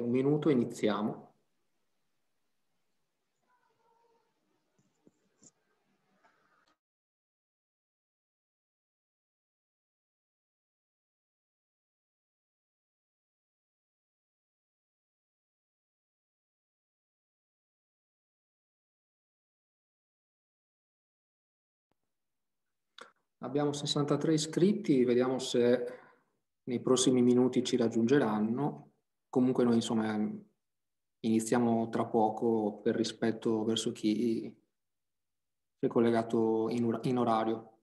un minuto, iniziamo. Abbiamo 63 iscritti, vediamo se nei prossimi minuti ci raggiungeranno comunque noi insomma iniziamo tra poco per rispetto verso chi è collegato in, or- in orario.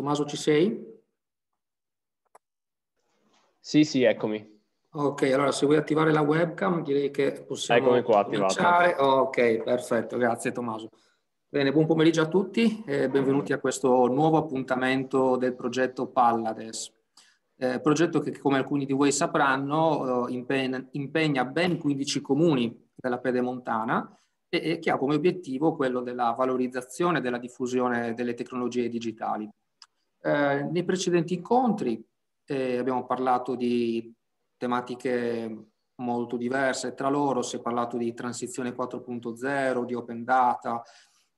Tommaso, ci sei? Sì, sì, eccomi. Ok, allora se vuoi attivare la webcam direi che possiamo Eccomi qua, cominciare. Ok, perfetto, grazie Tommaso. Bene, buon pomeriggio a tutti e benvenuti a questo nuovo appuntamento del progetto Pallades. Eh, progetto che, come alcuni di voi sapranno, eh, impegna, impegna, ben 15 comuni della Pedemontana e, e che ha come obiettivo quello della valorizzazione e della diffusione delle tecnologie digitali. Eh, nei precedenti incontri eh, abbiamo parlato di tematiche molto diverse tra loro, si è parlato di transizione 4.0, di open data,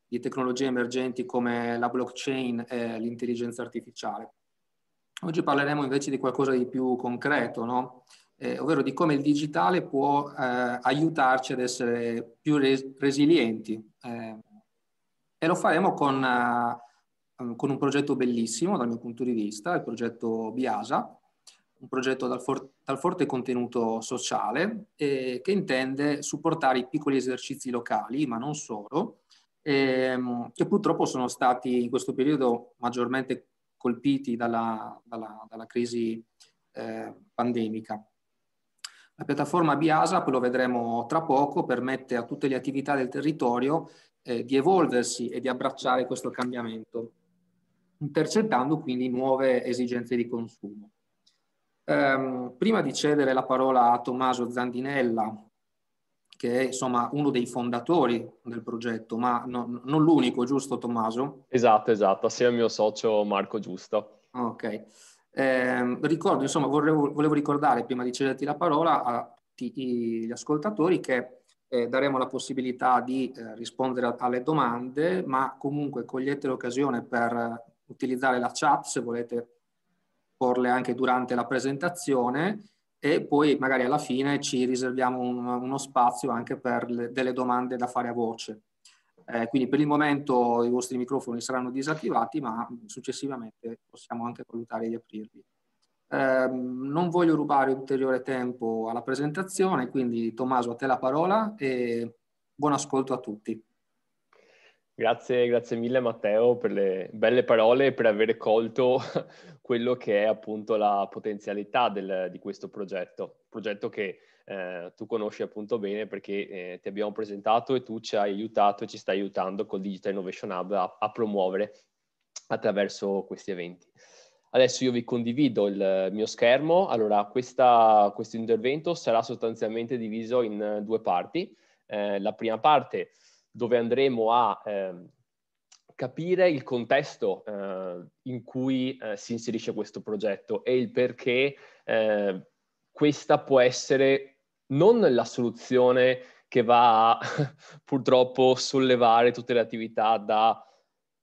di tecnologie emergenti come la blockchain e l'intelligenza artificiale. Oggi parleremo invece di qualcosa di più concreto, no? eh, ovvero di come il digitale può eh, aiutarci ad essere più res- resilienti. Eh, e lo faremo con eh, con un progetto bellissimo dal mio punto di vista, il progetto Biasa, un progetto dal, for- dal forte contenuto sociale eh, che intende supportare i piccoli esercizi locali, ma non solo, ehm, che purtroppo sono stati in questo periodo maggiormente colpiti dalla, dalla, dalla crisi eh, pandemica. La piattaforma Biasa, poi lo vedremo tra poco, permette a tutte le attività del territorio eh, di evolversi e di abbracciare questo cambiamento intercettando quindi nuove esigenze di consumo. Um, prima di cedere la parola a Tommaso Zandinella, che è insomma uno dei fondatori del progetto, ma no, non l'unico, giusto Tommaso? Esatto, esatto, assieme al mio socio Marco Giusto. Ok. Eh, ricordo, insomma, volevo, volevo, ricordare prima di cederti la parola a tutti gli ascoltatori che eh, daremo la possibilità di eh, rispondere alle domande, ma comunque cogliete l'occasione per utilizzare la chat se volete porle anche durante la presentazione e poi magari alla fine ci riserviamo un, uno spazio anche per le, delle domande da fare a voce. Eh, quindi per il momento i vostri microfoni saranno disattivati, ma successivamente possiamo anche valutare di aprirli. Eh, non voglio rubare ulteriore tempo alla presentazione, quindi Tommaso a te la parola e buon ascolto a tutti. Grazie, grazie mille Matteo per le belle parole e per aver colto quello che è appunto la potenzialità del, di questo progetto, progetto che eh, tu conosci appunto bene perché eh, ti abbiamo presentato e tu ci hai aiutato e ci stai aiutando col Digital Innovation Hub a, a promuovere attraverso questi eventi. Adesso io vi condivido il mio schermo, allora questa, questo intervento sarà sostanzialmente diviso in eh, due parti. Eh, la prima parte dove andremo a eh, capire il contesto eh, in cui eh, si inserisce questo progetto e il perché eh, questa può essere non la soluzione che va a purtroppo sollevare tutte le attività da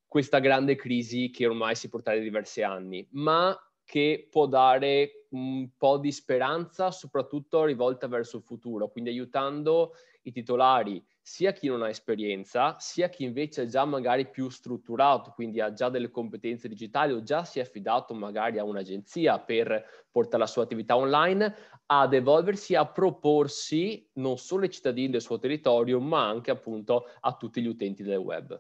questa grande crisi che ormai si porta da diversi anni, ma che può dare un po' di speranza, soprattutto rivolta verso il futuro, quindi aiutando i titolari, sia chi non ha esperienza, sia chi invece è già magari più strutturato, quindi ha già delle competenze digitali o già si è affidato magari a un'agenzia per portare la sua attività online, ad evolversi, a proporsi non solo ai cittadini del suo territorio, ma anche appunto a tutti gli utenti del web.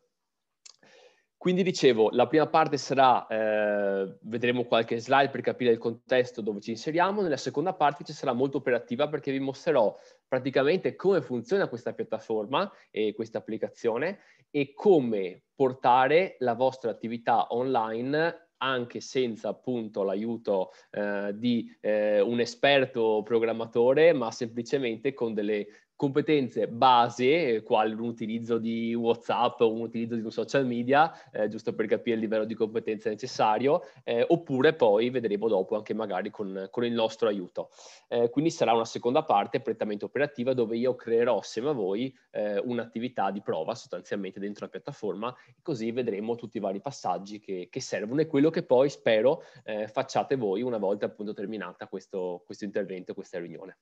Quindi dicevo, la prima parte sarà, eh, vedremo qualche slide per capire il contesto dove ci inseriamo, nella seconda parte ci sarà molto operativa perché vi mostrerò praticamente come funziona questa piattaforma e questa applicazione e come portare la vostra attività online anche senza appunto l'aiuto eh, di eh, un esperto programmatore, ma semplicemente con delle competenze base, quale un utilizzo di WhatsApp o un utilizzo di un social media, eh, giusto per capire il livello di competenza necessario, eh, oppure poi vedremo dopo anche magari con, con il nostro aiuto. Eh, quindi sarà una seconda parte prettamente operativa dove io creerò assieme a voi eh, un'attività di prova sostanzialmente dentro la piattaforma, così vedremo tutti i vari passaggi che, che servono e quello che poi spero eh, facciate voi una volta appunto terminata questo, questo intervento, questa riunione.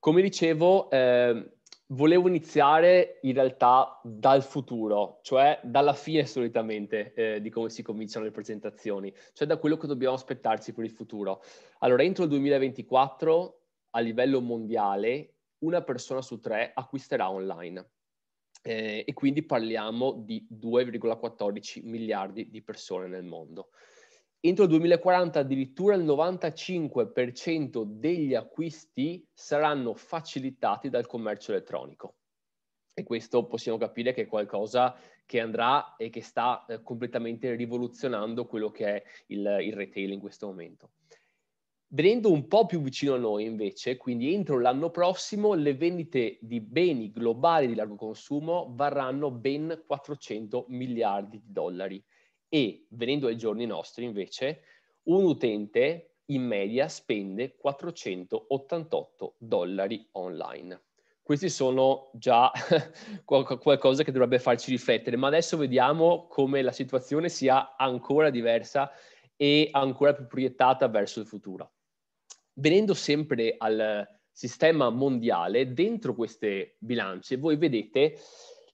Come dicevo, eh, volevo iniziare in realtà dal futuro, cioè dalla fine solitamente eh, di come si cominciano le presentazioni, cioè da quello che dobbiamo aspettarci per il futuro. Allora, entro il 2024, a livello mondiale, una persona su tre acquisterà online. Eh, e quindi parliamo di 2,14 miliardi di persone nel mondo entro il 2040 addirittura il 95% degli acquisti saranno facilitati dal commercio elettronico. E questo possiamo capire che è qualcosa che andrà e che sta eh, completamente rivoluzionando quello che è il, il retail in questo momento. Venendo un po' più vicino a noi invece, quindi entro l'anno prossimo le vendite di beni globali di largo consumo varranno ben 400 miliardi di dollari e venendo ai giorni nostri invece un utente in media spende 488 dollari online. Questi sono già qualcosa che dovrebbe farci riflettere, ma adesso vediamo come la situazione sia ancora diversa e ancora più proiettata verso il futuro. Venendo sempre al sistema mondiale, dentro queste bilance voi vedete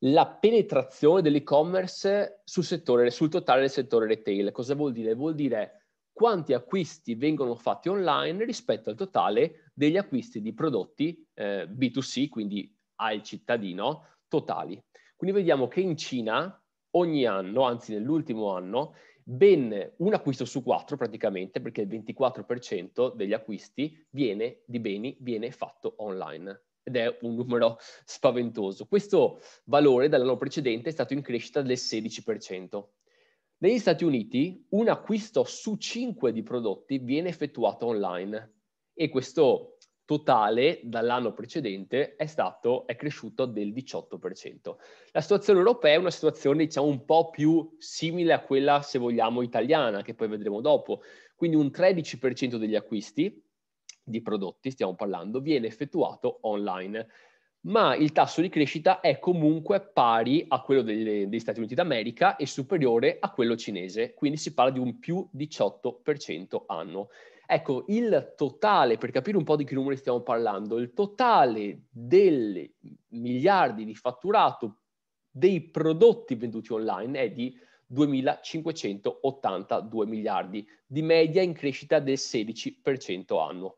la penetrazione dell'e-commerce sul, settore, sul totale del settore retail. Cosa vuol dire? Vuol dire quanti acquisti vengono fatti online rispetto al totale degli acquisti di prodotti eh, B2C, quindi al cittadino, totali. Quindi vediamo che in Cina ogni anno, anzi nell'ultimo anno, ben un acquisto su quattro praticamente, perché il 24% degli acquisti viene, di beni viene fatto online ed è un numero spaventoso. Questo valore dall'anno precedente è stato in crescita del 16%. Negli Stati Uniti un acquisto su 5 di prodotti viene effettuato online e questo totale dall'anno precedente è, stato, è cresciuto del 18%. La situazione europea è una situazione diciamo un po' più simile a quella se vogliamo italiana che poi vedremo dopo, quindi un 13% degli acquisti di prodotti, stiamo parlando, viene effettuato online, ma il tasso di crescita è comunque pari a quello delle, degli Stati Uniti d'America e superiore a quello cinese, quindi si parla di un più 18% anno. Ecco, il totale, per capire un po' di che numeri stiamo parlando, il totale dei miliardi di fatturato dei prodotti venduti online è di 2.582 miliardi, di media in crescita del 16% annuo.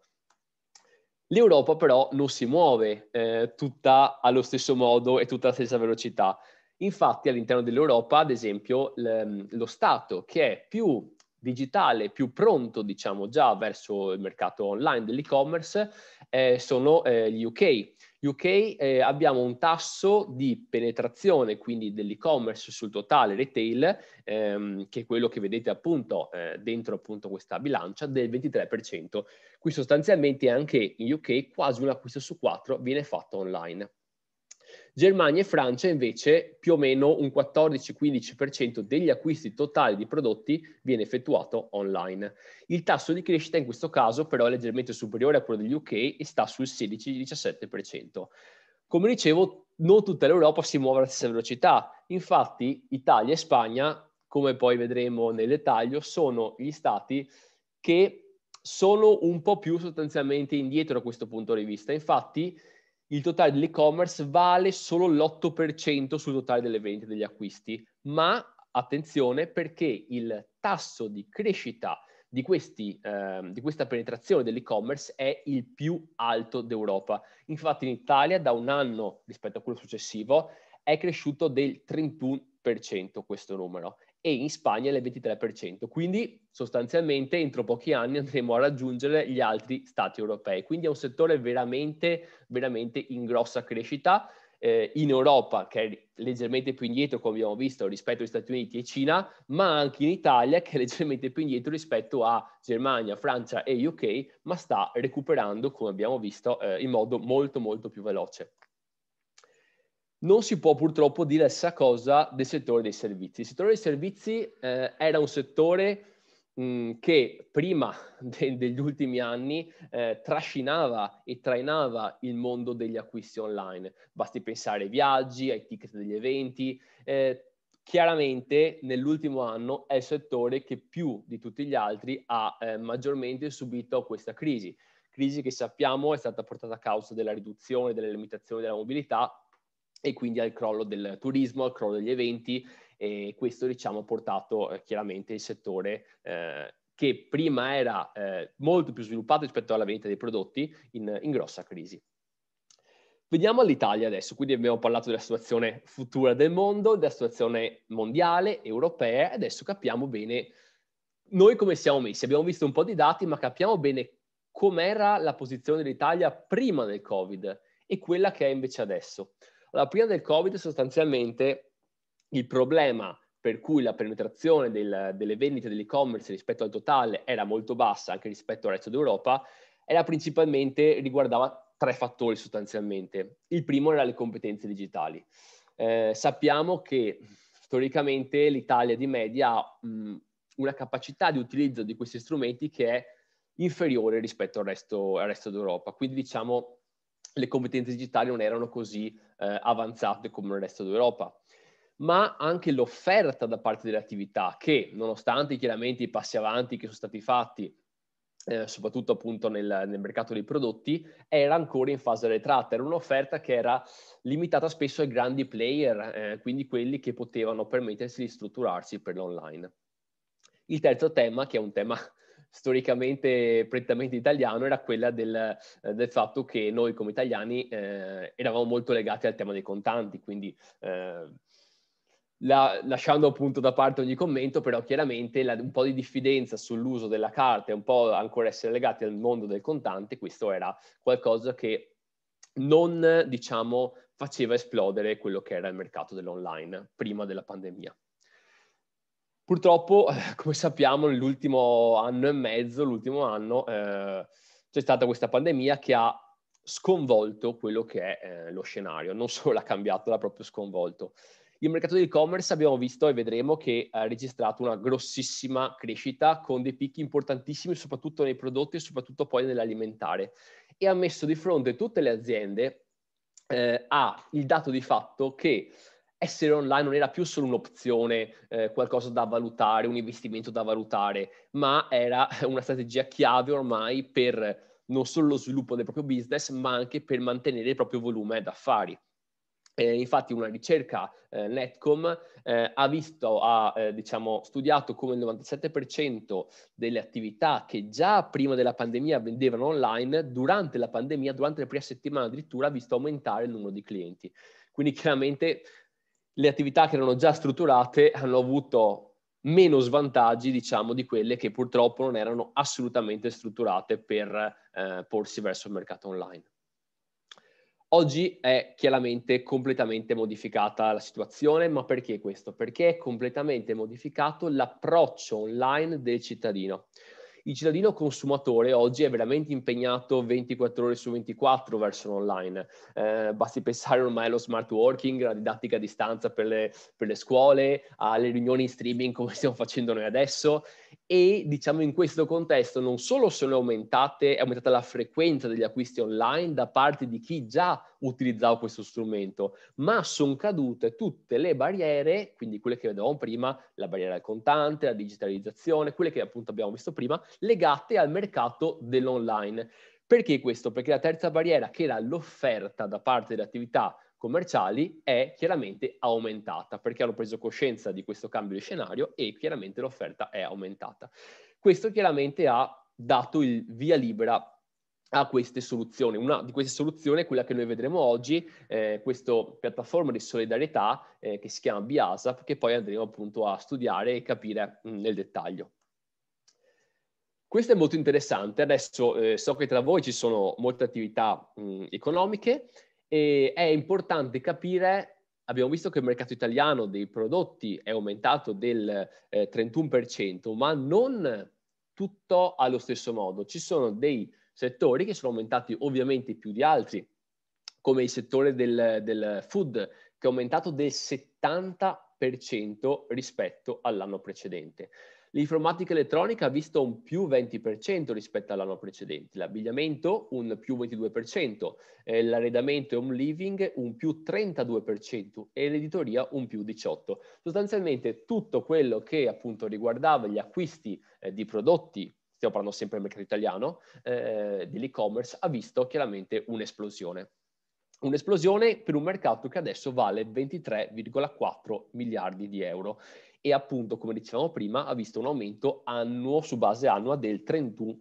L'Europa però non si muove eh, tutta allo stesso modo e tutta alla stessa velocità. Infatti all'interno dell'Europa, ad esempio, l- lo Stato che è più digitale, più pronto diciamo già verso il mercato online dell'e-commerce eh, sono eh, gli UK UK eh, abbiamo un tasso di penetrazione, quindi dell'e-commerce sul totale retail, ehm, che è quello che vedete appunto eh, dentro appunto questa bilancia, del 23%. Qui sostanzialmente anche in UK quasi un acquisto su quattro viene fatto online. Germania e Francia invece più o meno un 14-15% degli acquisti totali di prodotti viene effettuato online. Il tasso di crescita in questo caso però è leggermente superiore a quello degli UK e sta sul 16-17%. Come dicevo, non tutta l'Europa si muove alla stessa velocità, infatti Italia e Spagna, come poi vedremo nel dettaglio, sono gli stati che sono un po' più sostanzialmente indietro da questo punto di vista. Infatti il totale dell'e-commerce vale solo l'8% sul totale delle vendite e degli acquisti, ma attenzione perché il tasso di crescita di, questi, eh, di questa penetrazione dell'e-commerce è il più alto d'Europa. Infatti in Italia da un anno rispetto a quello successivo è cresciuto del 31% questo numero e in Spagna il 23%. Quindi sostanzialmente entro pochi anni andremo a raggiungere gli altri stati europei. Quindi è un settore veramente, veramente in grossa crescita. Eh, in Europa, che è leggermente più indietro, come abbiamo visto, rispetto agli Stati Uniti e Cina, ma anche in Italia, che è leggermente più indietro rispetto a Germania, Francia e UK, ma sta recuperando, come abbiamo visto, eh, in modo molto, molto più veloce non si può purtroppo dire la stessa cosa del settore dei servizi. Il settore dei servizi eh, era un settore mh, mm, che prima de- degli ultimi anni eh, trascinava e trainava il mondo degli acquisti online. Basti pensare ai viaggi, ai ticket degli eventi. Eh, chiaramente nell'ultimo anno è il settore che più di tutti gli altri ha eh, maggiormente subito questa crisi. Crisi che sappiamo è stata portata a causa della riduzione, delle limitazioni della mobilità, e quindi al crollo del turismo, al crollo degli eventi e questo diciamo ha portato eh, chiaramente il settore eh, che prima era eh, molto più sviluppato rispetto alla vendita dei prodotti in, in grossa crisi. Vediamo all'Italia adesso, quindi abbiamo parlato della situazione futura del mondo, della situazione mondiale, europea, e adesso capiamo bene noi come siamo messi. Abbiamo visto un po' di dati, ma capiamo bene com'era la posizione dell'Italia prima del Covid e quella che è invece adesso. Allora, prima del Covid sostanzialmente il problema per cui la penetrazione del, delle vendite dell'e-commerce rispetto al totale era molto bassa anche rispetto al resto d'Europa, era principalmente riguardava tre fattori sostanzialmente. Il primo era le competenze digitali. Eh, sappiamo che storicamente l'Italia di media ha mh, una capacità di utilizzo di questi strumenti che è inferiore rispetto al resto, al resto d'Europa. Quindi diciamo le competenze digitali non erano così eh, avanzate come nel resto d'Europa ma anche l'offerta da parte delle attività che, nonostante chiaramente i passi avanti che sono stati fatti, eh, soprattutto appunto nel, nel, mercato dei prodotti, era ancora in fase retratta, era un'offerta che era limitata spesso ai grandi player, eh, quindi quelli che potevano permettersi di strutturarsi per l'online. Il terzo tema, che è un tema storicamente prettamente italiano era quella del, eh, del fatto che noi come italiani eh, eravamo molto legati al tema dei contanti, quindi eh, la, lasciando appunto da parte ogni commento, però chiaramente la, un po' di diffidenza sull'uso della carta e un po' ancora essere legati al mondo del contante, questo era qualcosa che non, diciamo, faceva esplodere quello che era il mercato dell'online prima della pandemia. Purtroppo, come sappiamo, nell'ultimo anno e mezzo, l'ultimo anno, eh, c'è stata questa pandemia che ha sconvolto quello che è eh, lo scenario, non solo l'ha cambiato, l'ha proprio sconvolto. Il mercato di e commerce abbiamo visto e vedremo che ha registrato una grossissima crescita con dei picchi importantissimi soprattutto nei prodotti e soprattutto poi nell'alimentare e ha messo di fronte tutte le aziende eh, al dato di fatto che essere online non era più solo un'opzione, eh, qualcosa da valutare, un investimento da valutare, ma era una strategia chiave ormai per non solo lo sviluppo del proprio business, ma anche per mantenere il proprio volume d'affari. Eh, infatti una ricerca eh, Netcom eh, ha, visto, ha eh, diciamo, studiato come il 97% delle attività che già prima della pandemia vendevano online, durante la pandemia, durante la prima settimana addirittura, ha visto aumentare il numero di clienti. Quindi chiaramente le attività che erano già strutturate hanno avuto meno svantaggi, diciamo, di quelle che purtroppo non erano assolutamente strutturate per eh, porsi verso il mercato online. Oggi è chiaramente completamente modificata la situazione, ma perché questo? Perché è completamente modificato l'approccio online del cittadino il cittadino consumatore oggi è veramente impegnato 24 ore su 24 verso l'online. Eh, basti pensare ormai allo smart working, alla didattica a distanza per le, per le scuole, alle riunioni in streaming come stiamo facendo noi adesso e diciamo in questo contesto non solo sono aumentate, è aumentata la frequenza degli acquisti online da parte di chi già utilizzava questo strumento, ma sono cadute tutte le barriere, quindi quelle che vedevamo prima, la barriera al contante, la digitalizzazione, quelle che appunto abbiamo visto prima, legate al mercato dell'online. Perché questo? Perché la terza barriera, che era l'offerta da parte delle attività commerciali è chiaramente aumentata perché hanno preso coscienza di questo cambio di scenario e chiaramente l'offerta è aumentata. Questo chiaramente ha dato il via libera a queste soluzioni. Una di queste soluzioni è quella che noi vedremo oggi, eh, questa piattaforma di solidarietà eh, che si chiama BIASAP, che poi andremo appunto a studiare e capire mh, mm, nel dettaglio. Questo è molto interessante, adesso eh, so che tra voi ci sono molte attività mh, mm, economiche, e è importante capire, abbiamo visto che il mercato italiano dei prodotti è aumentato del eh, 31%, ma non tutto allo stesso modo. Ci sono dei settori che sono aumentati ovviamente più di altri, come il settore del, del food, che è aumentato del 70% rispetto all'anno precedente. L'informatica elettronica ha visto un più 20% rispetto all'anno precedente, l'abbigliamento un più 22%, eh, l'arredamento e home living un più 32% e l'editoria un più 18%. Sostanzialmente tutto quello che appunto riguardava gli acquisti eh, di prodotti stiamo parlando sempre del mercato italiano, eh, dell'e-commerce, ha visto chiaramente un'esplosione. Un'esplosione per un mercato che adesso vale 23,4 miliardi di euro e appunto, come dicevamo prima, ha visto un aumento annuo su base annua del 31%,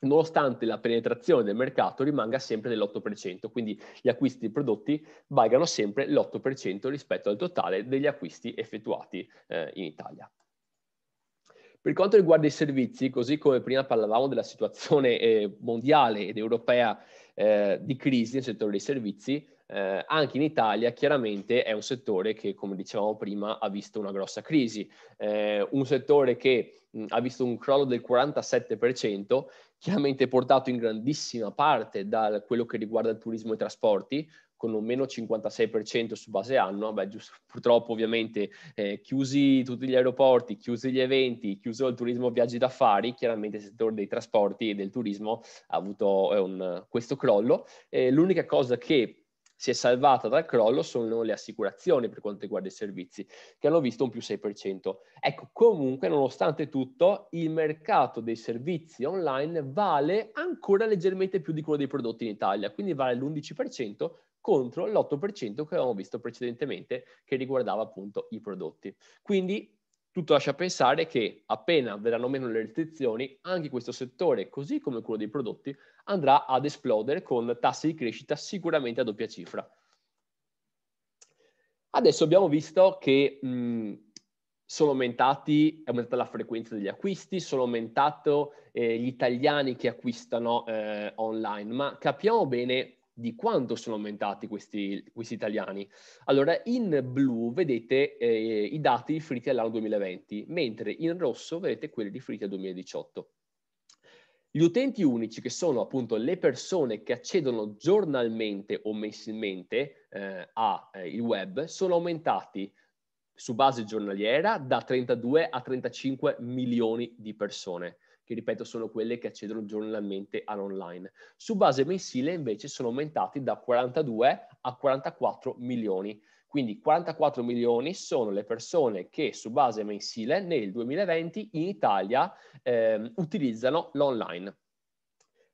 nonostante la penetrazione del mercato rimanga sempre dell'8%, quindi gli acquisti di prodotti valgano sempre l'8% rispetto al totale degli acquisti effettuati eh, in Italia. Per quanto riguarda i servizi, così come prima parlavamo della situazione eh, mondiale ed europea eh, di crisi nel settore dei servizi, eh, anche in Italia chiaramente è un settore che, come dicevamo prima, ha visto una grossa crisi, eh, un settore che mh, ha visto un crollo del 47%, chiaramente portato in grandissima parte da quello che riguarda il turismo e i trasporti, con un meno 56% su base annua, beh, giusto, purtroppo ovviamente eh, chiusi tutti gli aeroporti, chiusi gli eventi, chiuso il turismo viaggi d'affari, chiaramente il settore dei trasporti e del turismo ha avuto eh, un, questo crollo. Eh, l'unica cosa che si è salvata dal crollo sono le assicurazioni per quanto riguarda i servizi, che hanno visto un più 6%. Ecco, comunque, nonostante tutto, il mercato dei servizi online vale ancora leggermente più di quello dei prodotti in Italia, quindi vale l'11% contro l'8% che avevamo visto precedentemente che riguardava appunto i prodotti. Quindi tutto lascia pensare che appena verranno meno le restrizioni, anche questo settore, così come quello dei prodotti, andrà ad esplodere con tassi di crescita sicuramente a doppia cifra. Adesso abbiamo visto che mh, mm, sono aumentati, è aumentata la frequenza degli acquisti, sono aumentati eh, gli italiani che acquistano eh, online, ma capiamo bene di quanto sono aumentati questi, questi italiani. Allora, in blu vedete eh, i dati riferiti all'anno 2020, mentre in rosso vedete quelli riferiti al 2018. Gli utenti unici, che sono appunto le persone che accedono giornalmente o mensilmente eh, al eh, web, sono aumentati su base giornaliera da 32 a 35 milioni di persone che ripeto sono quelle che accedono giornalmente all'online. Su base mensile invece sono aumentati da 42 a 44 milioni. Quindi 44 milioni sono le persone che su base mensile nel 2020 in Italia eh, utilizzano l'online.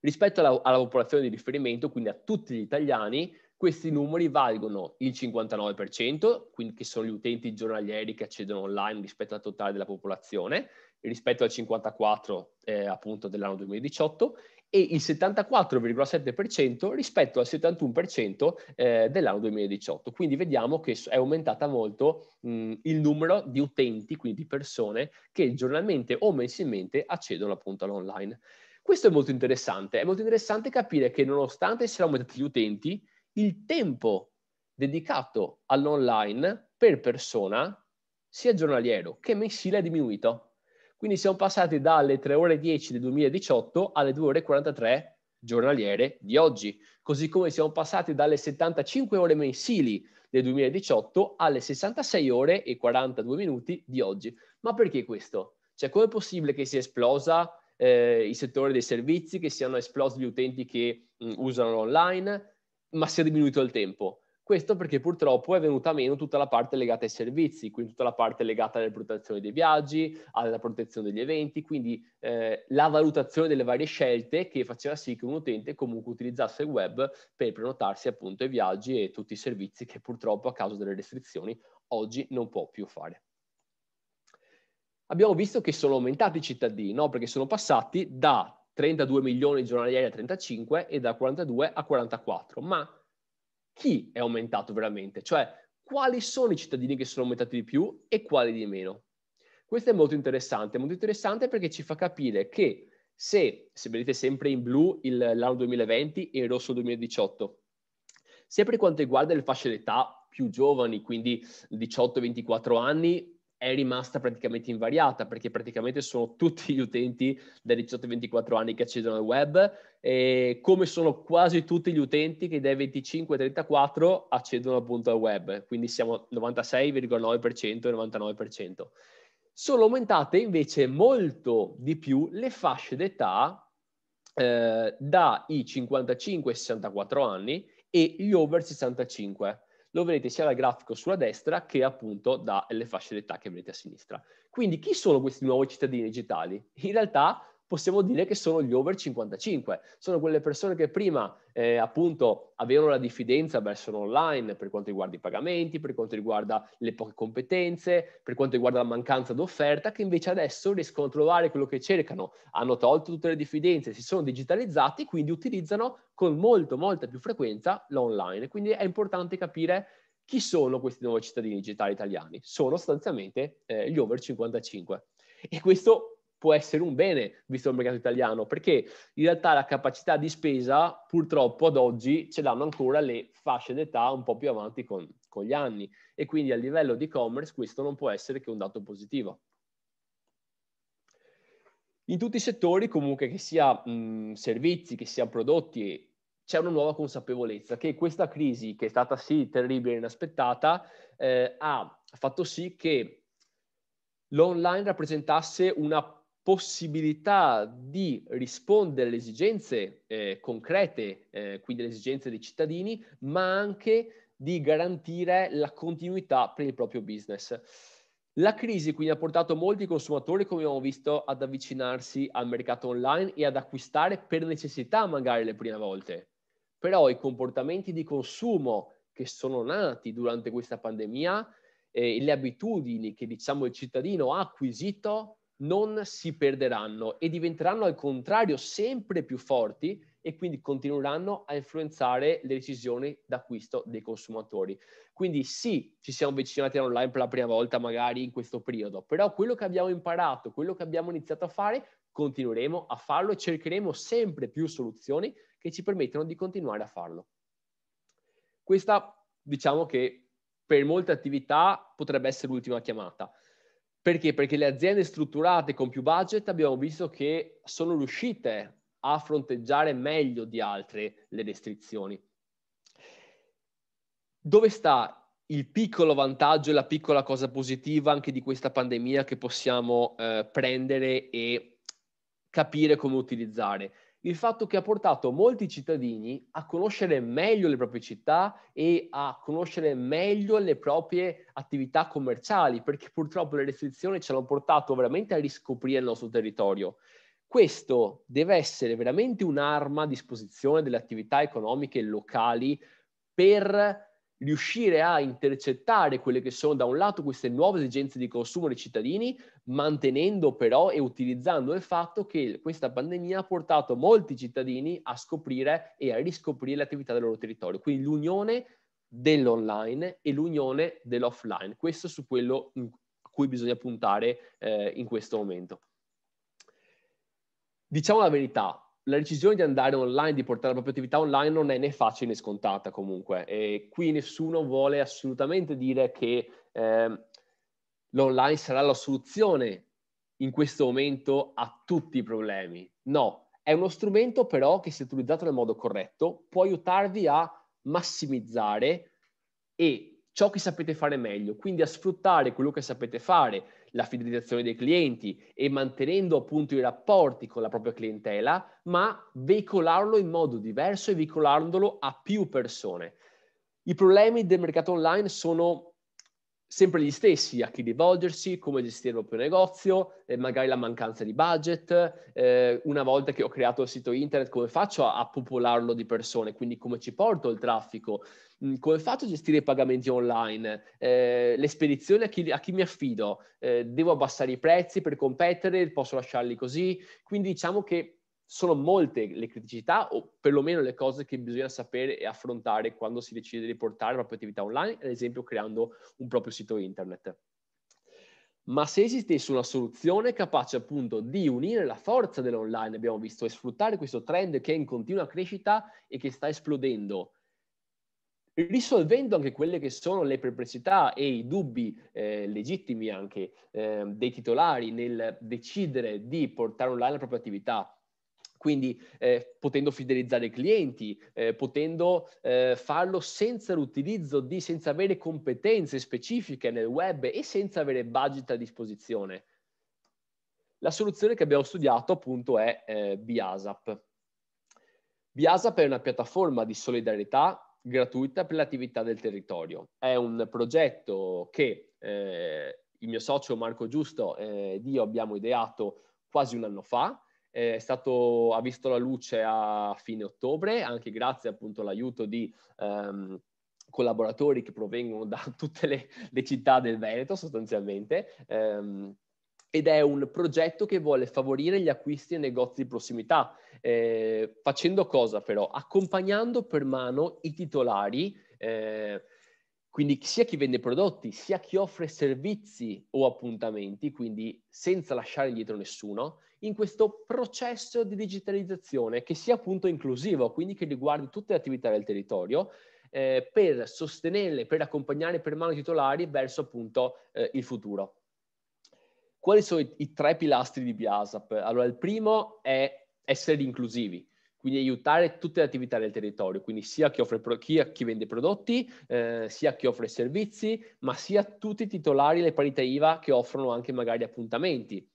Rispetto alla, alla popolazione di riferimento, quindi a tutti gli italiani, questi numeri valgono il 59%, quindi che sono gli utenti giornalieri che accedono online rispetto al totale della popolazione, rispetto al 54 eh, appunto dell'anno 2018 e il 74,7% rispetto al 71% eh, dell'anno 2018. Quindi vediamo che è aumentata molto mh, il numero di utenti, quindi di persone che giornalmente o mensilmente accedono appunto all'online. Questo è molto interessante, è molto interessante capire che nonostante siano aumentati gli utenti, il tempo dedicato all'online per persona sia giornaliero che mensile è diminuito quindi siamo passati dalle 3 ore 10 del 2018 alle 2 ore 43 giornaliere di oggi, così come siamo passati dalle 75 ore mensili del 2018 alle 66 ore e 42 minuti di oggi. Ma perché questo? Cioè, come è possibile che sia esplosa eh, il settore dei servizi, che siano esplosi gli utenti che mh, mm, usano online, ma sia diminuito il tempo? Questo perché purtroppo è venuta meno tutta la parte legata ai servizi, quindi tutta la parte legata alla protezione dei viaggi, alla protezione degli eventi, quindi eh, la valutazione delle varie scelte che faceva sì che un utente comunque utilizzasse il web per prenotarsi appunto i viaggi e tutti i servizi che purtroppo a causa delle restrizioni oggi non può più fare. Abbiamo visto che sono aumentati i cittadini, no? perché sono passati da 32 milioni giornalieri a 35 e da 42 a 44, ma chi è aumentato veramente, cioè quali sono i cittadini che sono aumentati di più e quali di meno. Questo è molto interessante, molto interessante perché ci fa capire che se, se vedete sempre in blu il, l'anno 2020 e in rosso il 2018, sia per quanto riguarda le fasce d'età più giovani, quindi 18-24 anni, è rimasta praticamente invariata perché praticamente sono tutti gli utenti dai 18 ai 24 anni che accedono al web e come sono quasi tutti gli utenti che dai 25 ai 34 accedono appunto al web, quindi siamo 96,9% e 99%. Sono aumentate invece molto di più le fasce d'età eh, dai 55 ai 64 anni e gli over 65 lo vedete sia dal grafico sulla destra che appunto dalle fasce d'età che vedete a sinistra. Quindi chi sono questi nuovi cittadini digitali? In realtà possiamo dire che sono gli over 55, sono quelle persone che prima eh, appunto avevano la diffidenza verso l'online per quanto riguarda i pagamenti, per quanto riguarda le poche competenze, per quanto riguarda la mancanza d'offerta, che invece adesso riescono a trovare quello che cercano, hanno tolto tutte le diffidenze, si sono digitalizzati, quindi utilizzano con molto, molta più frequenza l'online. Quindi è importante capire chi sono questi nuovi cittadini digitali italiani. Sono sostanzialmente eh, gli over 55. E questo può essere un bene visto il mercato italiano, perché in realtà la capacità di spesa purtroppo ad oggi ce l'hanno ancora le fasce d'età un po' più avanti con, con gli anni e quindi a livello di e-commerce questo non può essere che un dato positivo. In tutti i settori comunque, che sia mh, servizi, che sia prodotti, c'è una nuova consapevolezza che questa crisi, che è stata sì terribile e inaspettata, eh, ha fatto sì che l'online rappresentasse una possibilità di rispondere alle esigenze eh, concrete, eh, quindi alle esigenze dei cittadini, ma anche di garantire la continuità per il proprio business. La crisi quindi ha portato molti consumatori, come abbiamo visto, ad avvicinarsi al mercato online e ad acquistare per necessità magari le prime volte. Però i comportamenti di consumo che sono nati durante questa pandemia eh, e le abitudini che diciamo il cittadino ha acquisito non si perderanno e diventeranno al contrario sempre più forti e quindi continueranno a influenzare le decisioni d'acquisto dei consumatori. Quindi sì, ci siamo avvicinati all'online per la prima volta magari in questo periodo, però quello che abbiamo imparato, quello che abbiamo iniziato a fare, continueremo a farlo e cercheremo sempre più soluzioni che ci permettano di continuare a farlo. Questa diciamo che per molte attività potrebbe essere l'ultima chiamata perché? Perché le aziende strutturate con più budget abbiamo visto che sono riuscite a fronteggiare meglio di altre le restrizioni. Dove sta il piccolo vantaggio e la piccola cosa positiva anche di questa pandemia che possiamo eh, prendere e capire come utilizzare? il fatto che ha portato molti cittadini a conoscere meglio le proprie città e a conoscere meglio le proprie attività commerciali, perché purtroppo le restrizioni ci hanno portato veramente a riscoprire il nostro territorio. Questo deve essere veramente un'arma a disposizione delle attività economiche locali per riuscire a intercettare quelle che sono da un lato queste nuove esigenze di consumo dei cittadini, mantenendo però e utilizzando il fatto che questa pandemia ha portato molti cittadini a scoprire e a riscoprire le attività del loro territorio. Quindi l'unione dell'online e l'unione dell'offline. Questo su quello a cui bisogna puntare eh, in questo momento. Diciamo la verità, la decisione di andare online, di portare la propria attività online non è né facile né scontata comunque. E qui nessuno vuole assolutamente dire che... Eh, l'online sarà la soluzione in questo momento a tutti i problemi. No, è uno strumento però che se utilizzato nel modo corretto può aiutarvi a massimizzare e ciò che sapete fare meglio, quindi a sfruttare quello che sapete fare, la fidelizzazione dei clienti e mantenendo appunto i rapporti con la propria clientela, ma veicolarlo in modo diverso e veicolandolo a più persone. I problemi del mercato online sono sempre gli stessi, a chi rivolgersi, come gestire il proprio negozio, eh, magari la mancanza di budget, eh, una volta che ho creato il sito internet come faccio a, a popolarlo di persone, quindi come ci porto il traffico, mh, mm, come faccio a gestire i pagamenti online, eh, le spedizioni a chi, a chi mi affido, eh, devo abbassare i prezzi per competere, posso lasciarli così, quindi diciamo che sono molte le criticità o perlomeno le cose che bisogna sapere e affrontare quando si decide di portare la propria attività online, ad esempio creando un proprio sito internet. Ma se esistesse una soluzione capace appunto di unire la forza dell'online, abbiamo visto, e sfruttare questo trend che è in continua crescita e che sta esplodendo, risolvendo anche quelle che sono le perplessità e i dubbi eh, legittimi anche eh, dei titolari nel decidere di portare online la propria attività, quindi eh, potendo fidelizzare i clienti, eh, potendo eh, farlo senza l'utilizzo di, senza avere competenze specifiche nel web e senza avere budget a disposizione. La soluzione che abbiamo studiato appunto è eh, BIASAP. BIASAP è una piattaforma di solidarietà gratuita per l'attività del territorio. È un progetto che eh, il mio socio Marco Giusto eh, ed io abbiamo ideato quasi un anno fa, eh, stato, ha visto la luce a fine ottobre, anche grazie appunto all'aiuto di ehm, collaboratori che provengono da tutte le, le città del Veneto sostanzialmente. Ehm, ed è un progetto che vuole favorire gli acquisti e negozi di prossimità. Eh, facendo cosa però? Accompagnando per mano i titolari, eh, quindi sia chi vende prodotti, sia chi offre servizi o appuntamenti, quindi senza lasciare indietro nessuno, in questo processo di digitalizzazione che sia appunto inclusivo, quindi che riguardi tutte le attività del territorio eh, per sostenerle, per accompagnare per mano i titolari verso appunto eh, il futuro. Quali sono i, i tre pilastri di BIASAP? Allora, il primo è essere inclusivi, quindi aiutare tutte le attività del territorio, quindi sia chi, offre, chi, chi vende prodotti, eh, sia chi offre servizi, ma sia tutti i titolari delle parità IVA che offrono anche magari appuntamenti,